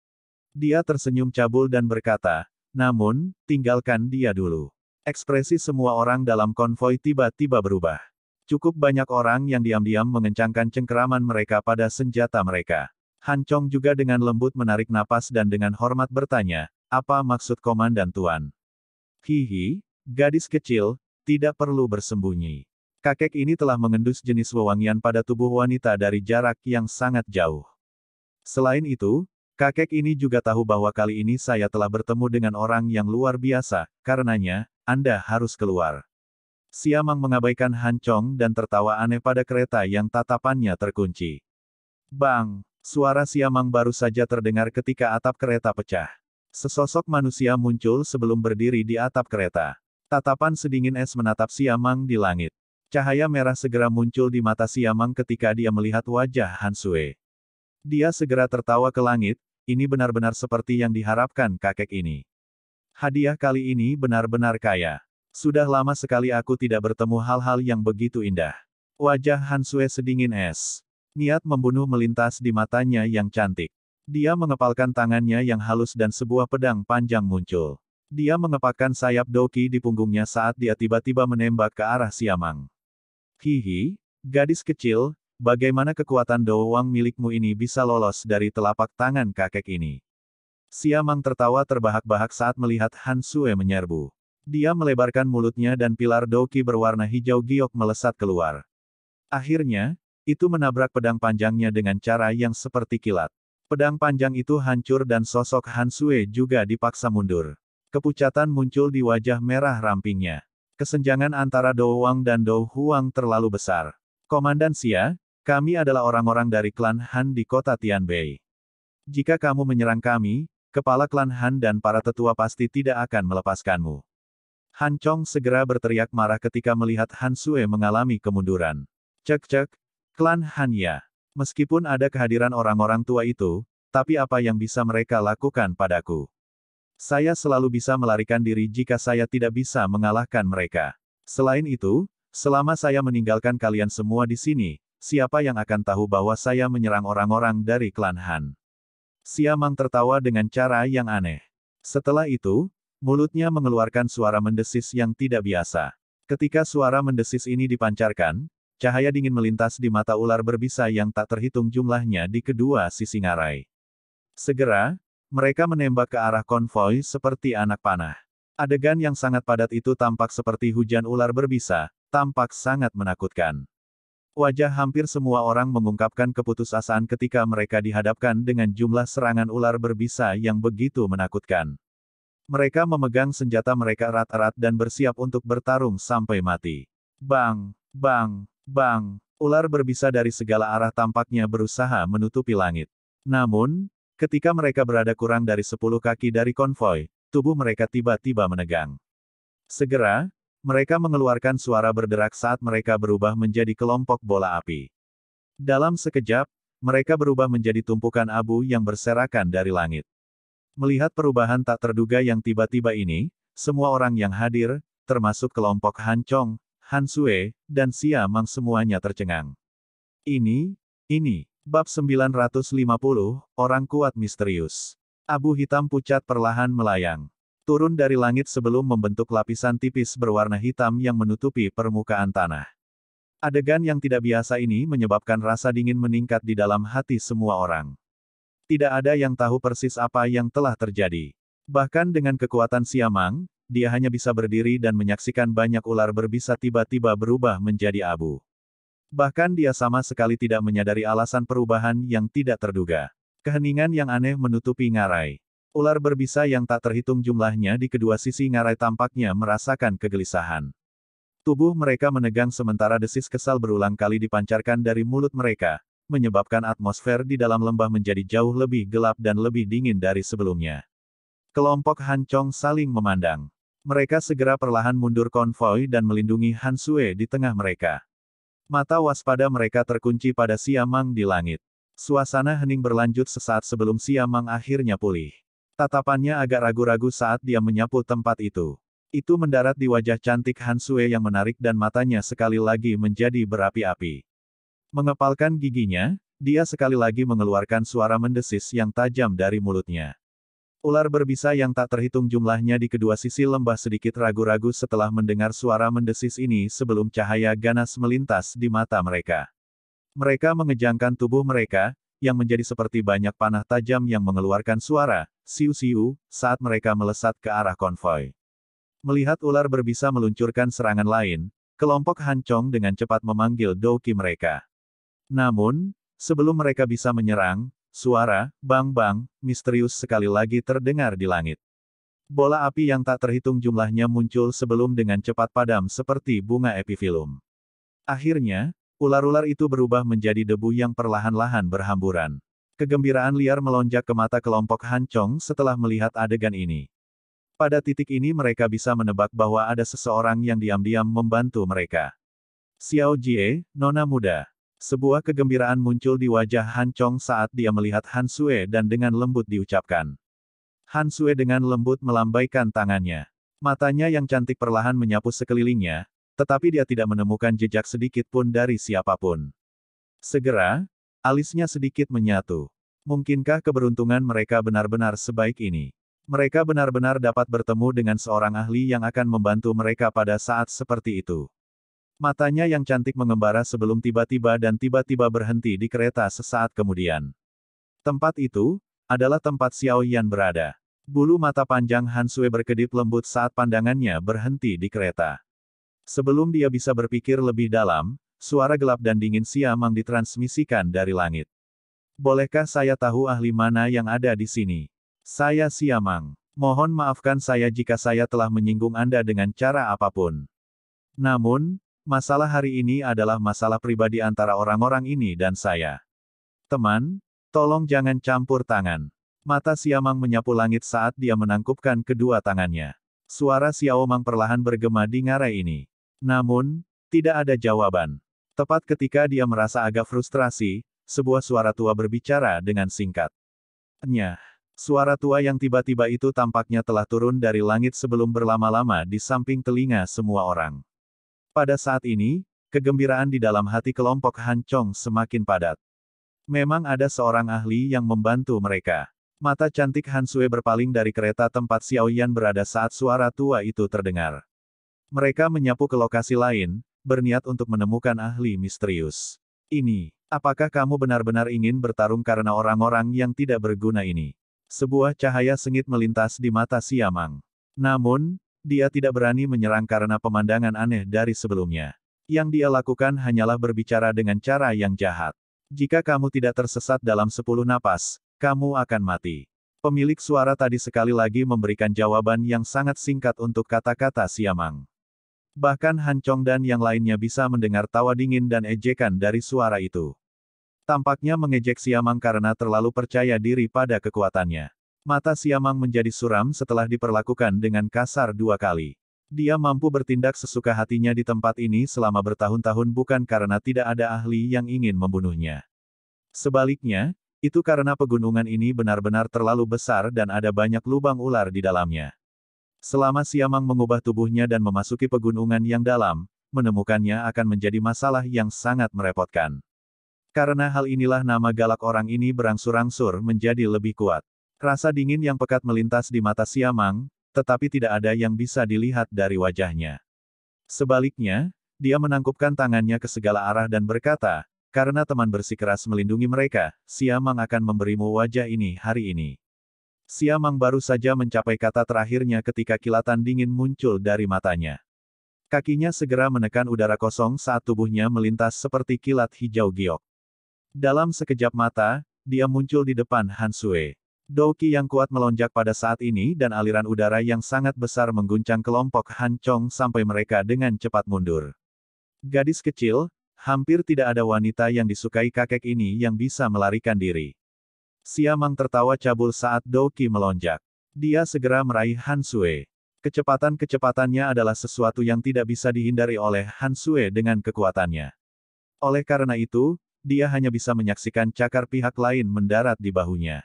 Dia tersenyum cabul dan berkata, namun, tinggalkan dia dulu. Ekspresi semua orang dalam konvoi tiba-tiba berubah. Cukup banyak orang yang diam-diam mengencangkan cengkeraman mereka pada senjata mereka. Han Chong juga dengan lembut menarik napas dan dengan hormat bertanya, apa maksud komandan tuan? Hihi, gadis kecil, tidak perlu bersembunyi. Kakek ini telah mengendus jenis wewangian pada tubuh wanita dari jarak yang sangat jauh. Selain itu, kakek ini juga tahu bahwa kali ini saya telah bertemu dengan orang yang luar biasa, karenanya, Anda harus keluar. Siamang mengabaikan Han Chong dan tertawa aneh pada kereta yang tatapannya terkunci. Bang! Suara Siamang baru saja terdengar ketika atap kereta pecah. Sesosok manusia muncul sebelum berdiri di atap kereta. Tatapan sedingin es menatap Siamang di langit. Cahaya merah segera muncul di mata Siamang ketika dia melihat wajah Han Sui. Dia segera tertawa ke langit, ini benar-benar seperti yang diharapkan kakek ini. Hadiah kali ini benar-benar kaya. Sudah lama sekali aku tidak bertemu hal-hal yang begitu indah. Wajah Han Sui sedingin es. Niat membunuh melintas di matanya yang cantik. Dia mengepalkan tangannya yang halus dan sebuah pedang panjang muncul. Dia mengepakkan sayap doki di punggungnya saat dia tiba-tiba menembak ke arah Siamang. Hihi, gadis kecil, bagaimana kekuatan doang milikmu ini bisa lolos dari telapak tangan kakek ini? Siamang tertawa terbahak-bahak saat melihat Han Sue menyerbu. Dia melebarkan mulutnya dan pilar Doki berwarna hijau giok melesat keluar. Akhirnya, itu menabrak pedang panjangnya dengan cara yang seperti kilat. Pedang panjang itu hancur dan sosok Han Sue juga dipaksa mundur. Kepucatan muncul di wajah merah rampingnya. Kesenjangan antara Dou Wang dan Dou Huang terlalu besar. Komandan Xia, kami adalah orang-orang dari klan Han di kota Tianbei. Jika kamu menyerang kami, kepala klan Han dan para tetua pasti tidak akan melepaskanmu. Han Chong segera berteriak marah ketika melihat Han Sue mengalami kemunduran. Cek-cek, klan Han ya. Meskipun ada kehadiran orang-orang tua itu, tapi apa yang bisa mereka lakukan padaku? Saya selalu bisa melarikan diri jika saya tidak bisa mengalahkan mereka. Selain itu, selama saya meninggalkan kalian semua di sini, siapa yang akan tahu bahwa saya menyerang orang-orang dari klan Han? Siamang tertawa dengan cara yang aneh. Setelah itu, mulutnya mengeluarkan suara mendesis yang tidak biasa. Ketika suara mendesis ini dipancarkan, cahaya dingin melintas di mata ular berbisa yang tak terhitung jumlahnya di kedua sisi ngarai. Segera, mereka menembak ke arah konvoi seperti anak panah. Adegan yang sangat padat itu tampak seperti hujan ular berbisa, tampak sangat menakutkan. Wajah hampir semua orang mengungkapkan keputusasaan ketika mereka dihadapkan dengan jumlah serangan ular berbisa yang begitu menakutkan. Mereka memegang senjata mereka erat-erat dan bersiap untuk bertarung sampai mati. Bang, bang, bang, ular berbisa dari segala arah tampaknya berusaha menutupi langit. Namun, Ketika mereka berada kurang dari sepuluh kaki dari konvoi, tubuh mereka tiba-tiba menegang. Segera, mereka mengeluarkan suara berderak saat mereka berubah menjadi kelompok bola api. Dalam sekejap, mereka berubah menjadi tumpukan abu yang berserakan dari langit. Melihat perubahan tak terduga yang tiba-tiba ini, semua orang yang hadir, termasuk kelompok Han Chong, Han Sue, dan Xia Mang semuanya tercengang. Ini, ini, Bab 950, Orang Kuat Misterius. Abu hitam pucat perlahan melayang. Turun dari langit sebelum membentuk lapisan tipis berwarna hitam yang menutupi permukaan tanah. Adegan yang tidak biasa ini menyebabkan rasa dingin meningkat di dalam hati semua orang. Tidak ada yang tahu persis apa yang telah terjadi. Bahkan dengan kekuatan Siamang, dia hanya bisa berdiri dan menyaksikan banyak ular berbisa tiba-tiba berubah menjadi abu. Bahkan dia sama sekali tidak menyadari alasan perubahan yang tidak terduga. Keheningan yang aneh menutupi ngarai. Ular berbisa yang tak terhitung jumlahnya di kedua sisi ngarai tampaknya merasakan kegelisahan. Tubuh mereka menegang sementara desis kesal berulang kali dipancarkan dari mulut mereka, menyebabkan atmosfer di dalam lembah menjadi jauh lebih gelap dan lebih dingin dari sebelumnya. Kelompok Han Chong saling memandang. Mereka segera perlahan mundur konvoi dan melindungi Han Sue di tengah mereka. Mata waspada mereka terkunci pada Siamang di langit. Suasana hening berlanjut sesaat sebelum Siamang akhirnya pulih. Tatapannya agak ragu-ragu saat dia menyapu tempat itu. Itu mendarat di wajah cantik Hansue yang menarik dan matanya sekali lagi menjadi berapi-api. Mengepalkan giginya, dia sekali lagi mengeluarkan suara mendesis yang tajam dari mulutnya. Ular berbisa yang tak terhitung jumlahnya di kedua sisi lembah sedikit ragu-ragu setelah mendengar suara mendesis ini sebelum cahaya ganas melintas di mata mereka. Mereka mengejangkan tubuh mereka, yang menjadi seperti banyak panah tajam yang mengeluarkan suara, siu-siu, saat mereka melesat ke arah konvoi. Melihat ular berbisa meluncurkan serangan lain, kelompok Hancong dengan cepat memanggil Doki mereka. Namun, sebelum mereka bisa menyerang, Suara, bang-bang, misterius sekali lagi terdengar di langit. Bola api yang tak terhitung jumlahnya muncul sebelum dengan cepat padam seperti bunga epifilum. Akhirnya, ular-ular itu berubah menjadi debu yang perlahan-lahan berhamburan. Kegembiraan liar melonjak ke mata kelompok Hancong setelah melihat adegan ini. Pada titik ini mereka bisa menebak bahwa ada seseorang yang diam-diam membantu mereka. Xiao Jie, Nona Muda. Sebuah kegembiraan muncul di wajah Han Chong saat dia melihat Han Sue dan dengan lembut diucapkan. Han Sue dengan lembut melambaikan tangannya. Matanya yang cantik perlahan menyapu sekelilingnya, tetapi dia tidak menemukan jejak sedikit pun dari siapapun. Segera, alisnya sedikit menyatu. Mungkinkah keberuntungan mereka benar-benar sebaik ini? Mereka benar-benar dapat bertemu dengan seorang ahli yang akan membantu mereka pada saat seperti itu. Matanya yang cantik mengembara sebelum tiba-tiba dan tiba-tiba berhenti di kereta sesaat kemudian. Tempat itu, adalah tempat Xiao Yan berada. Bulu mata panjang Han Sui berkedip lembut saat pandangannya berhenti di kereta. Sebelum dia bisa berpikir lebih dalam, suara gelap dan dingin Siamang ditransmisikan dari langit. Bolehkah saya tahu ahli mana yang ada di sini? Saya Siamang. Mohon maafkan saya jika saya telah menyinggung Anda dengan cara apapun. Namun, Masalah hari ini adalah masalah pribadi antara orang-orang ini dan saya. Teman, tolong jangan campur tangan. Mata Siamang menyapu langit saat dia menangkupkan kedua tangannya. Suara Xiaomang perlahan bergema di ngarai ini. Namun, tidak ada jawaban. Tepat ketika dia merasa agak frustrasi, sebuah suara tua berbicara dengan singkat. Nyah. Suara tua yang tiba-tiba itu tampaknya telah turun dari langit sebelum berlama-lama di samping telinga semua orang. Pada saat ini, kegembiraan di dalam hati kelompok Han Chong semakin padat. Memang ada seorang ahli yang membantu mereka. Mata cantik Han Sui berpaling dari kereta tempat Xiao Yan berada saat suara tua itu terdengar. Mereka menyapu ke lokasi lain, berniat untuk menemukan ahli misterius. Ini, apakah kamu benar-benar ingin bertarung karena orang-orang yang tidak berguna ini? Sebuah cahaya sengit melintas di mata Siamang. Namun, dia tidak berani menyerang karena pemandangan aneh dari sebelumnya. Yang dia lakukan hanyalah berbicara dengan cara yang jahat. Jika kamu tidak tersesat dalam sepuluh napas, kamu akan mati. Pemilik suara tadi sekali lagi memberikan jawaban yang sangat singkat untuk kata-kata Siamang. Bahkan Han Chong dan yang lainnya bisa mendengar tawa dingin dan ejekan dari suara itu. Tampaknya mengejek Siamang karena terlalu percaya diri pada kekuatannya. Mata Siamang menjadi suram setelah diperlakukan dengan kasar dua kali. Dia mampu bertindak sesuka hatinya di tempat ini selama bertahun-tahun bukan karena tidak ada ahli yang ingin membunuhnya. Sebaliknya, itu karena pegunungan ini benar-benar terlalu besar dan ada banyak lubang ular di dalamnya. Selama Siamang mengubah tubuhnya dan memasuki pegunungan yang dalam, menemukannya akan menjadi masalah yang sangat merepotkan. Karena hal inilah nama galak orang ini berangsur-angsur menjadi lebih kuat. Rasa dingin yang pekat melintas di mata Siamang, tetapi tidak ada yang bisa dilihat dari wajahnya. Sebaliknya, dia menangkupkan tangannya ke segala arah dan berkata, karena teman bersikeras melindungi mereka, Siamang akan memberimu wajah ini hari ini. Siamang baru saja mencapai kata terakhirnya ketika kilatan dingin muncul dari matanya. Kakinya segera menekan udara kosong saat tubuhnya melintas seperti kilat hijau giok. Dalam sekejap mata, dia muncul di depan Han Sue. Douki yang kuat melonjak pada saat ini dan aliran udara yang sangat besar mengguncang kelompok Han Chong sampai mereka dengan cepat mundur. Gadis kecil, hampir tidak ada wanita yang disukai kakek ini yang bisa melarikan diri. Siamang tertawa cabul saat Douki melonjak. Dia segera meraih Han Sue. Kecepatan-kecepatannya adalah sesuatu yang tidak bisa dihindari oleh Han Sue dengan kekuatannya. Oleh karena itu, dia hanya bisa menyaksikan cakar pihak lain mendarat di bahunya.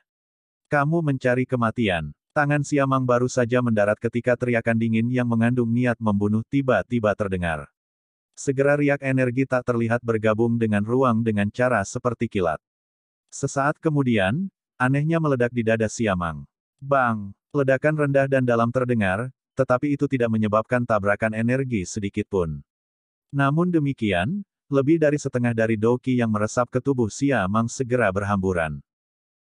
Kamu mencari kematian. Tangan Siamang baru saja mendarat ketika teriakan dingin yang mengandung niat membunuh tiba-tiba terdengar. Segera riak energi tak terlihat bergabung dengan ruang dengan cara seperti kilat. Sesaat kemudian, anehnya meledak di dada Siamang. Bang! Ledakan rendah dan dalam terdengar, tetapi itu tidak menyebabkan tabrakan energi sedikit pun. Namun demikian, lebih dari setengah dari doki yang meresap ke tubuh Siamang segera berhamburan.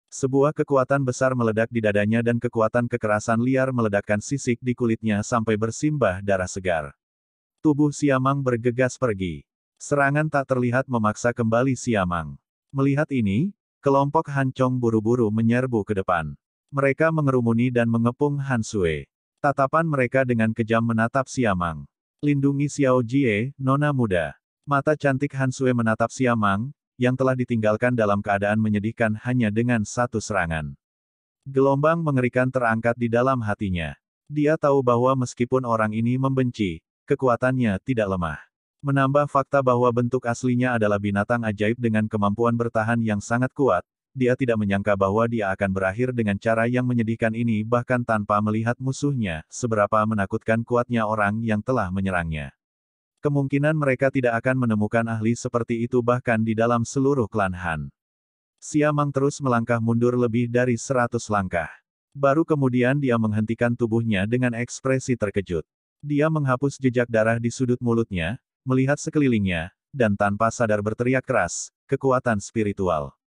Sebuah kekuatan besar meledak di dadanya dan kekuatan kekerasan liar meledakkan sisik di kulitnya sampai bersimbah darah segar. Tubuh Siamang bergegas pergi. Serangan tak terlihat memaksa kembali Siamang. Melihat ini, kelompok Hancong buru-buru menyerbu ke depan. Mereka mengerumuni dan mengepung Han Sui. Tatapan mereka dengan kejam menatap Siamang. Lindungi Xiao Jie, nona muda. Mata cantik Han Sui menatap Siamang, yang telah ditinggalkan dalam keadaan menyedihkan hanya dengan satu serangan. Gelombang mengerikan terangkat di dalam hatinya. Dia tahu bahwa meskipun orang ini membenci, kekuatannya tidak lemah. Menambah fakta bahwa bentuk aslinya adalah binatang ajaib dengan kemampuan bertahan yang sangat kuat, dia tidak menyangka bahwa dia akan berakhir dengan cara yang menyedihkan ini bahkan tanpa melihat musuhnya, seberapa menakutkan kuatnya orang yang telah menyerangnya. Kemungkinan mereka tidak akan menemukan ahli seperti itu bahkan di dalam seluruh klan Han. Siamang terus melangkah mundur lebih dari seratus langkah. Baru kemudian dia menghentikan tubuhnya dengan ekspresi terkejut. Dia menghapus jejak darah di sudut mulutnya, melihat sekelilingnya, dan tanpa sadar berteriak keras, kekuatan spiritual.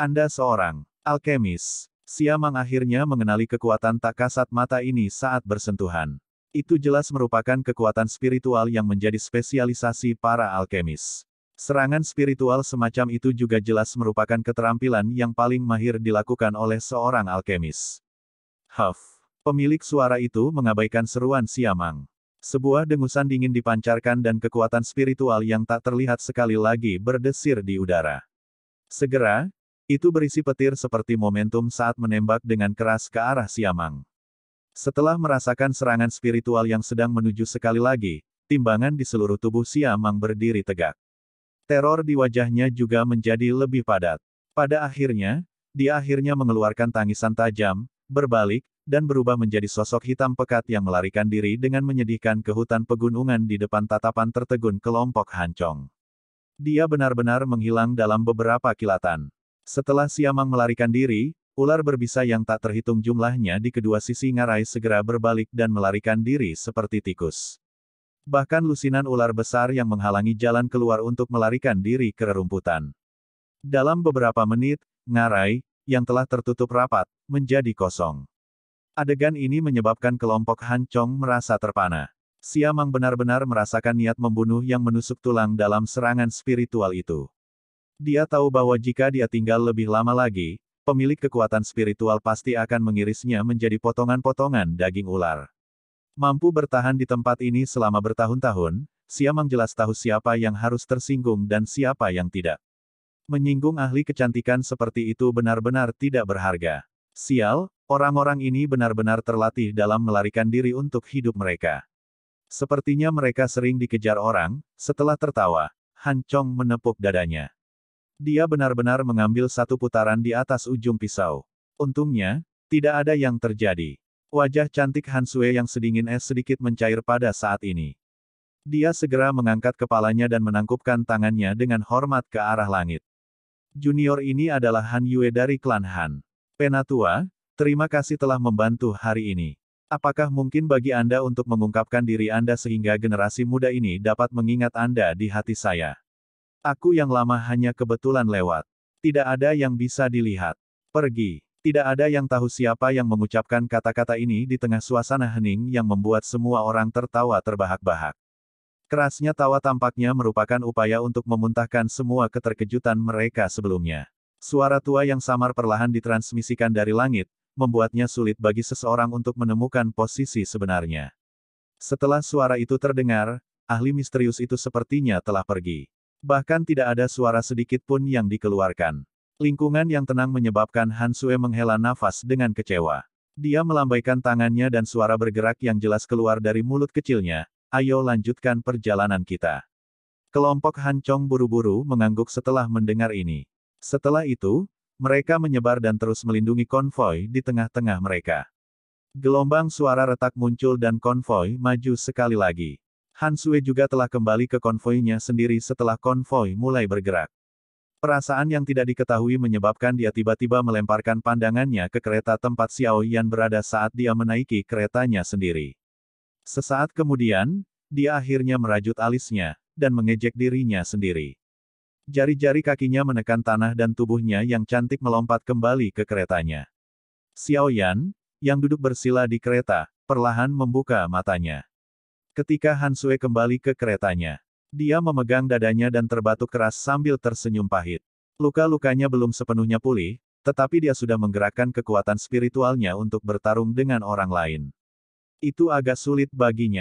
Anda seorang alkemis. Siamang akhirnya mengenali kekuatan tak kasat mata ini saat bersentuhan. Itu jelas merupakan kekuatan spiritual yang menjadi spesialisasi para alkemis. Serangan spiritual semacam itu juga jelas merupakan keterampilan yang paling mahir dilakukan oleh seorang alkemis. Huff. Pemilik suara itu mengabaikan seruan Siamang. Sebuah dengusan dingin dipancarkan dan kekuatan spiritual yang tak terlihat sekali lagi berdesir di udara. Segera, itu berisi petir seperti momentum saat menembak dengan keras ke arah Siamang. Setelah merasakan serangan spiritual yang sedang menuju sekali lagi, timbangan di seluruh tubuh Siamang berdiri tegak. Teror di wajahnya juga menjadi lebih padat. Pada akhirnya, dia akhirnya mengeluarkan tangisan tajam, berbalik, dan berubah menjadi sosok hitam pekat yang melarikan diri dengan menyedihkan ke hutan pegunungan di depan tatapan tertegun kelompok Hancong. Dia benar-benar menghilang dalam beberapa kilatan. Setelah Siamang melarikan diri, Ular berbisa yang tak terhitung jumlahnya di kedua sisi ngarai segera berbalik dan melarikan diri seperti tikus. Bahkan lusinan ular besar yang menghalangi jalan keluar untuk melarikan diri ke rerumputan. Dalam beberapa menit, ngarai, yang telah tertutup rapat, menjadi kosong. Adegan ini menyebabkan kelompok hancong merasa terpana. Siamang benar-benar merasakan niat membunuh yang menusuk tulang dalam serangan spiritual itu. Dia tahu bahwa jika dia tinggal lebih lama lagi, pemilik kekuatan spiritual pasti akan mengirisnya menjadi potongan-potongan daging ular. Mampu bertahan di tempat ini selama bertahun-tahun, Siamang jelas tahu siapa yang harus tersinggung dan siapa yang tidak. Menyinggung ahli kecantikan seperti itu benar-benar tidak berharga. Sial, orang-orang ini benar-benar terlatih dalam melarikan diri untuk hidup mereka. Sepertinya mereka sering dikejar orang, setelah tertawa, Han Chong menepuk dadanya. Dia benar-benar mengambil satu putaran di atas ujung pisau. Untungnya, tidak ada yang terjadi. Wajah cantik Hansue yang sedingin es sedikit mencair pada saat ini. Dia segera mengangkat kepalanya dan menangkupkan tangannya dengan hormat ke arah langit. Junior ini adalah Han Yue dari klan Han. Penatua, terima kasih telah membantu hari ini. Apakah mungkin bagi Anda untuk mengungkapkan diri Anda sehingga generasi muda ini dapat mengingat Anda di hati saya? Aku yang lama hanya kebetulan lewat. Tidak ada yang bisa dilihat. Pergi. Tidak ada yang tahu siapa yang mengucapkan kata-kata ini di tengah suasana hening yang membuat semua orang tertawa terbahak-bahak. Kerasnya tawa tampaknya merupakan upaya untuk memuntahkan semua keterkejutan mereka sebelumnya. Suara tua yang samar perlahan ditransmisikan dari langit, membuatnya sulit bagi seseorang untuk menemukan posisi sebenarnya. Setelah suara itu terdengar, ahli misterius itu sepertinya telah pergi. Bahkan tidak ada suara sedikit pun yang dikeluarkan. Lingkungan yang tenang menyebabkan Han Sue menghela nafas dengan kecewa. Dia melambaikan tangannya dan suara bergerak yang jelas keluar dari mulut kecilnya, ayo lanjutkan perjalanan kita. Kelompok Han Chong buru-buru mengangguk setelah mendengar ini. Setelah itu, mereka menyebar dan terus melindungi konvoi di tengah-tengah mereka. Gelombang suara retak muncul dan konvoi maju sekali lagi. Han Sui juga telah kembali ke konvoinya sendiri setelah konvoi mulai bergerak. Perasaan yang tidak diketahui menyebabkan dia tiba-tiba melemparkan pandangannya ke kereta tempat Xiao Yan berada saat dia menaiki keretanya sendiri. Sesaat kemudian, dia akhirnya merajut alisnya, dan mengejek dirinya sendiri. Jari-jari kakinya menekan tanah dan tubuhnya yang cantik melompat kembali ke keretanya. Xiao Yan, yang duduk bersila di kereta, perlahan membuka matanya. Ketika Han Sue kembali ke keretanya, dia memegang dadanya dan terbatuk keras sambil tersenyum pahit. Luka-lukanya belum sepenuhnya pulih, tetapi dia sudah menggerakkan kekuatan spiritualnya untuk bertarung dengan orang lain. Itu agak sulit baginya.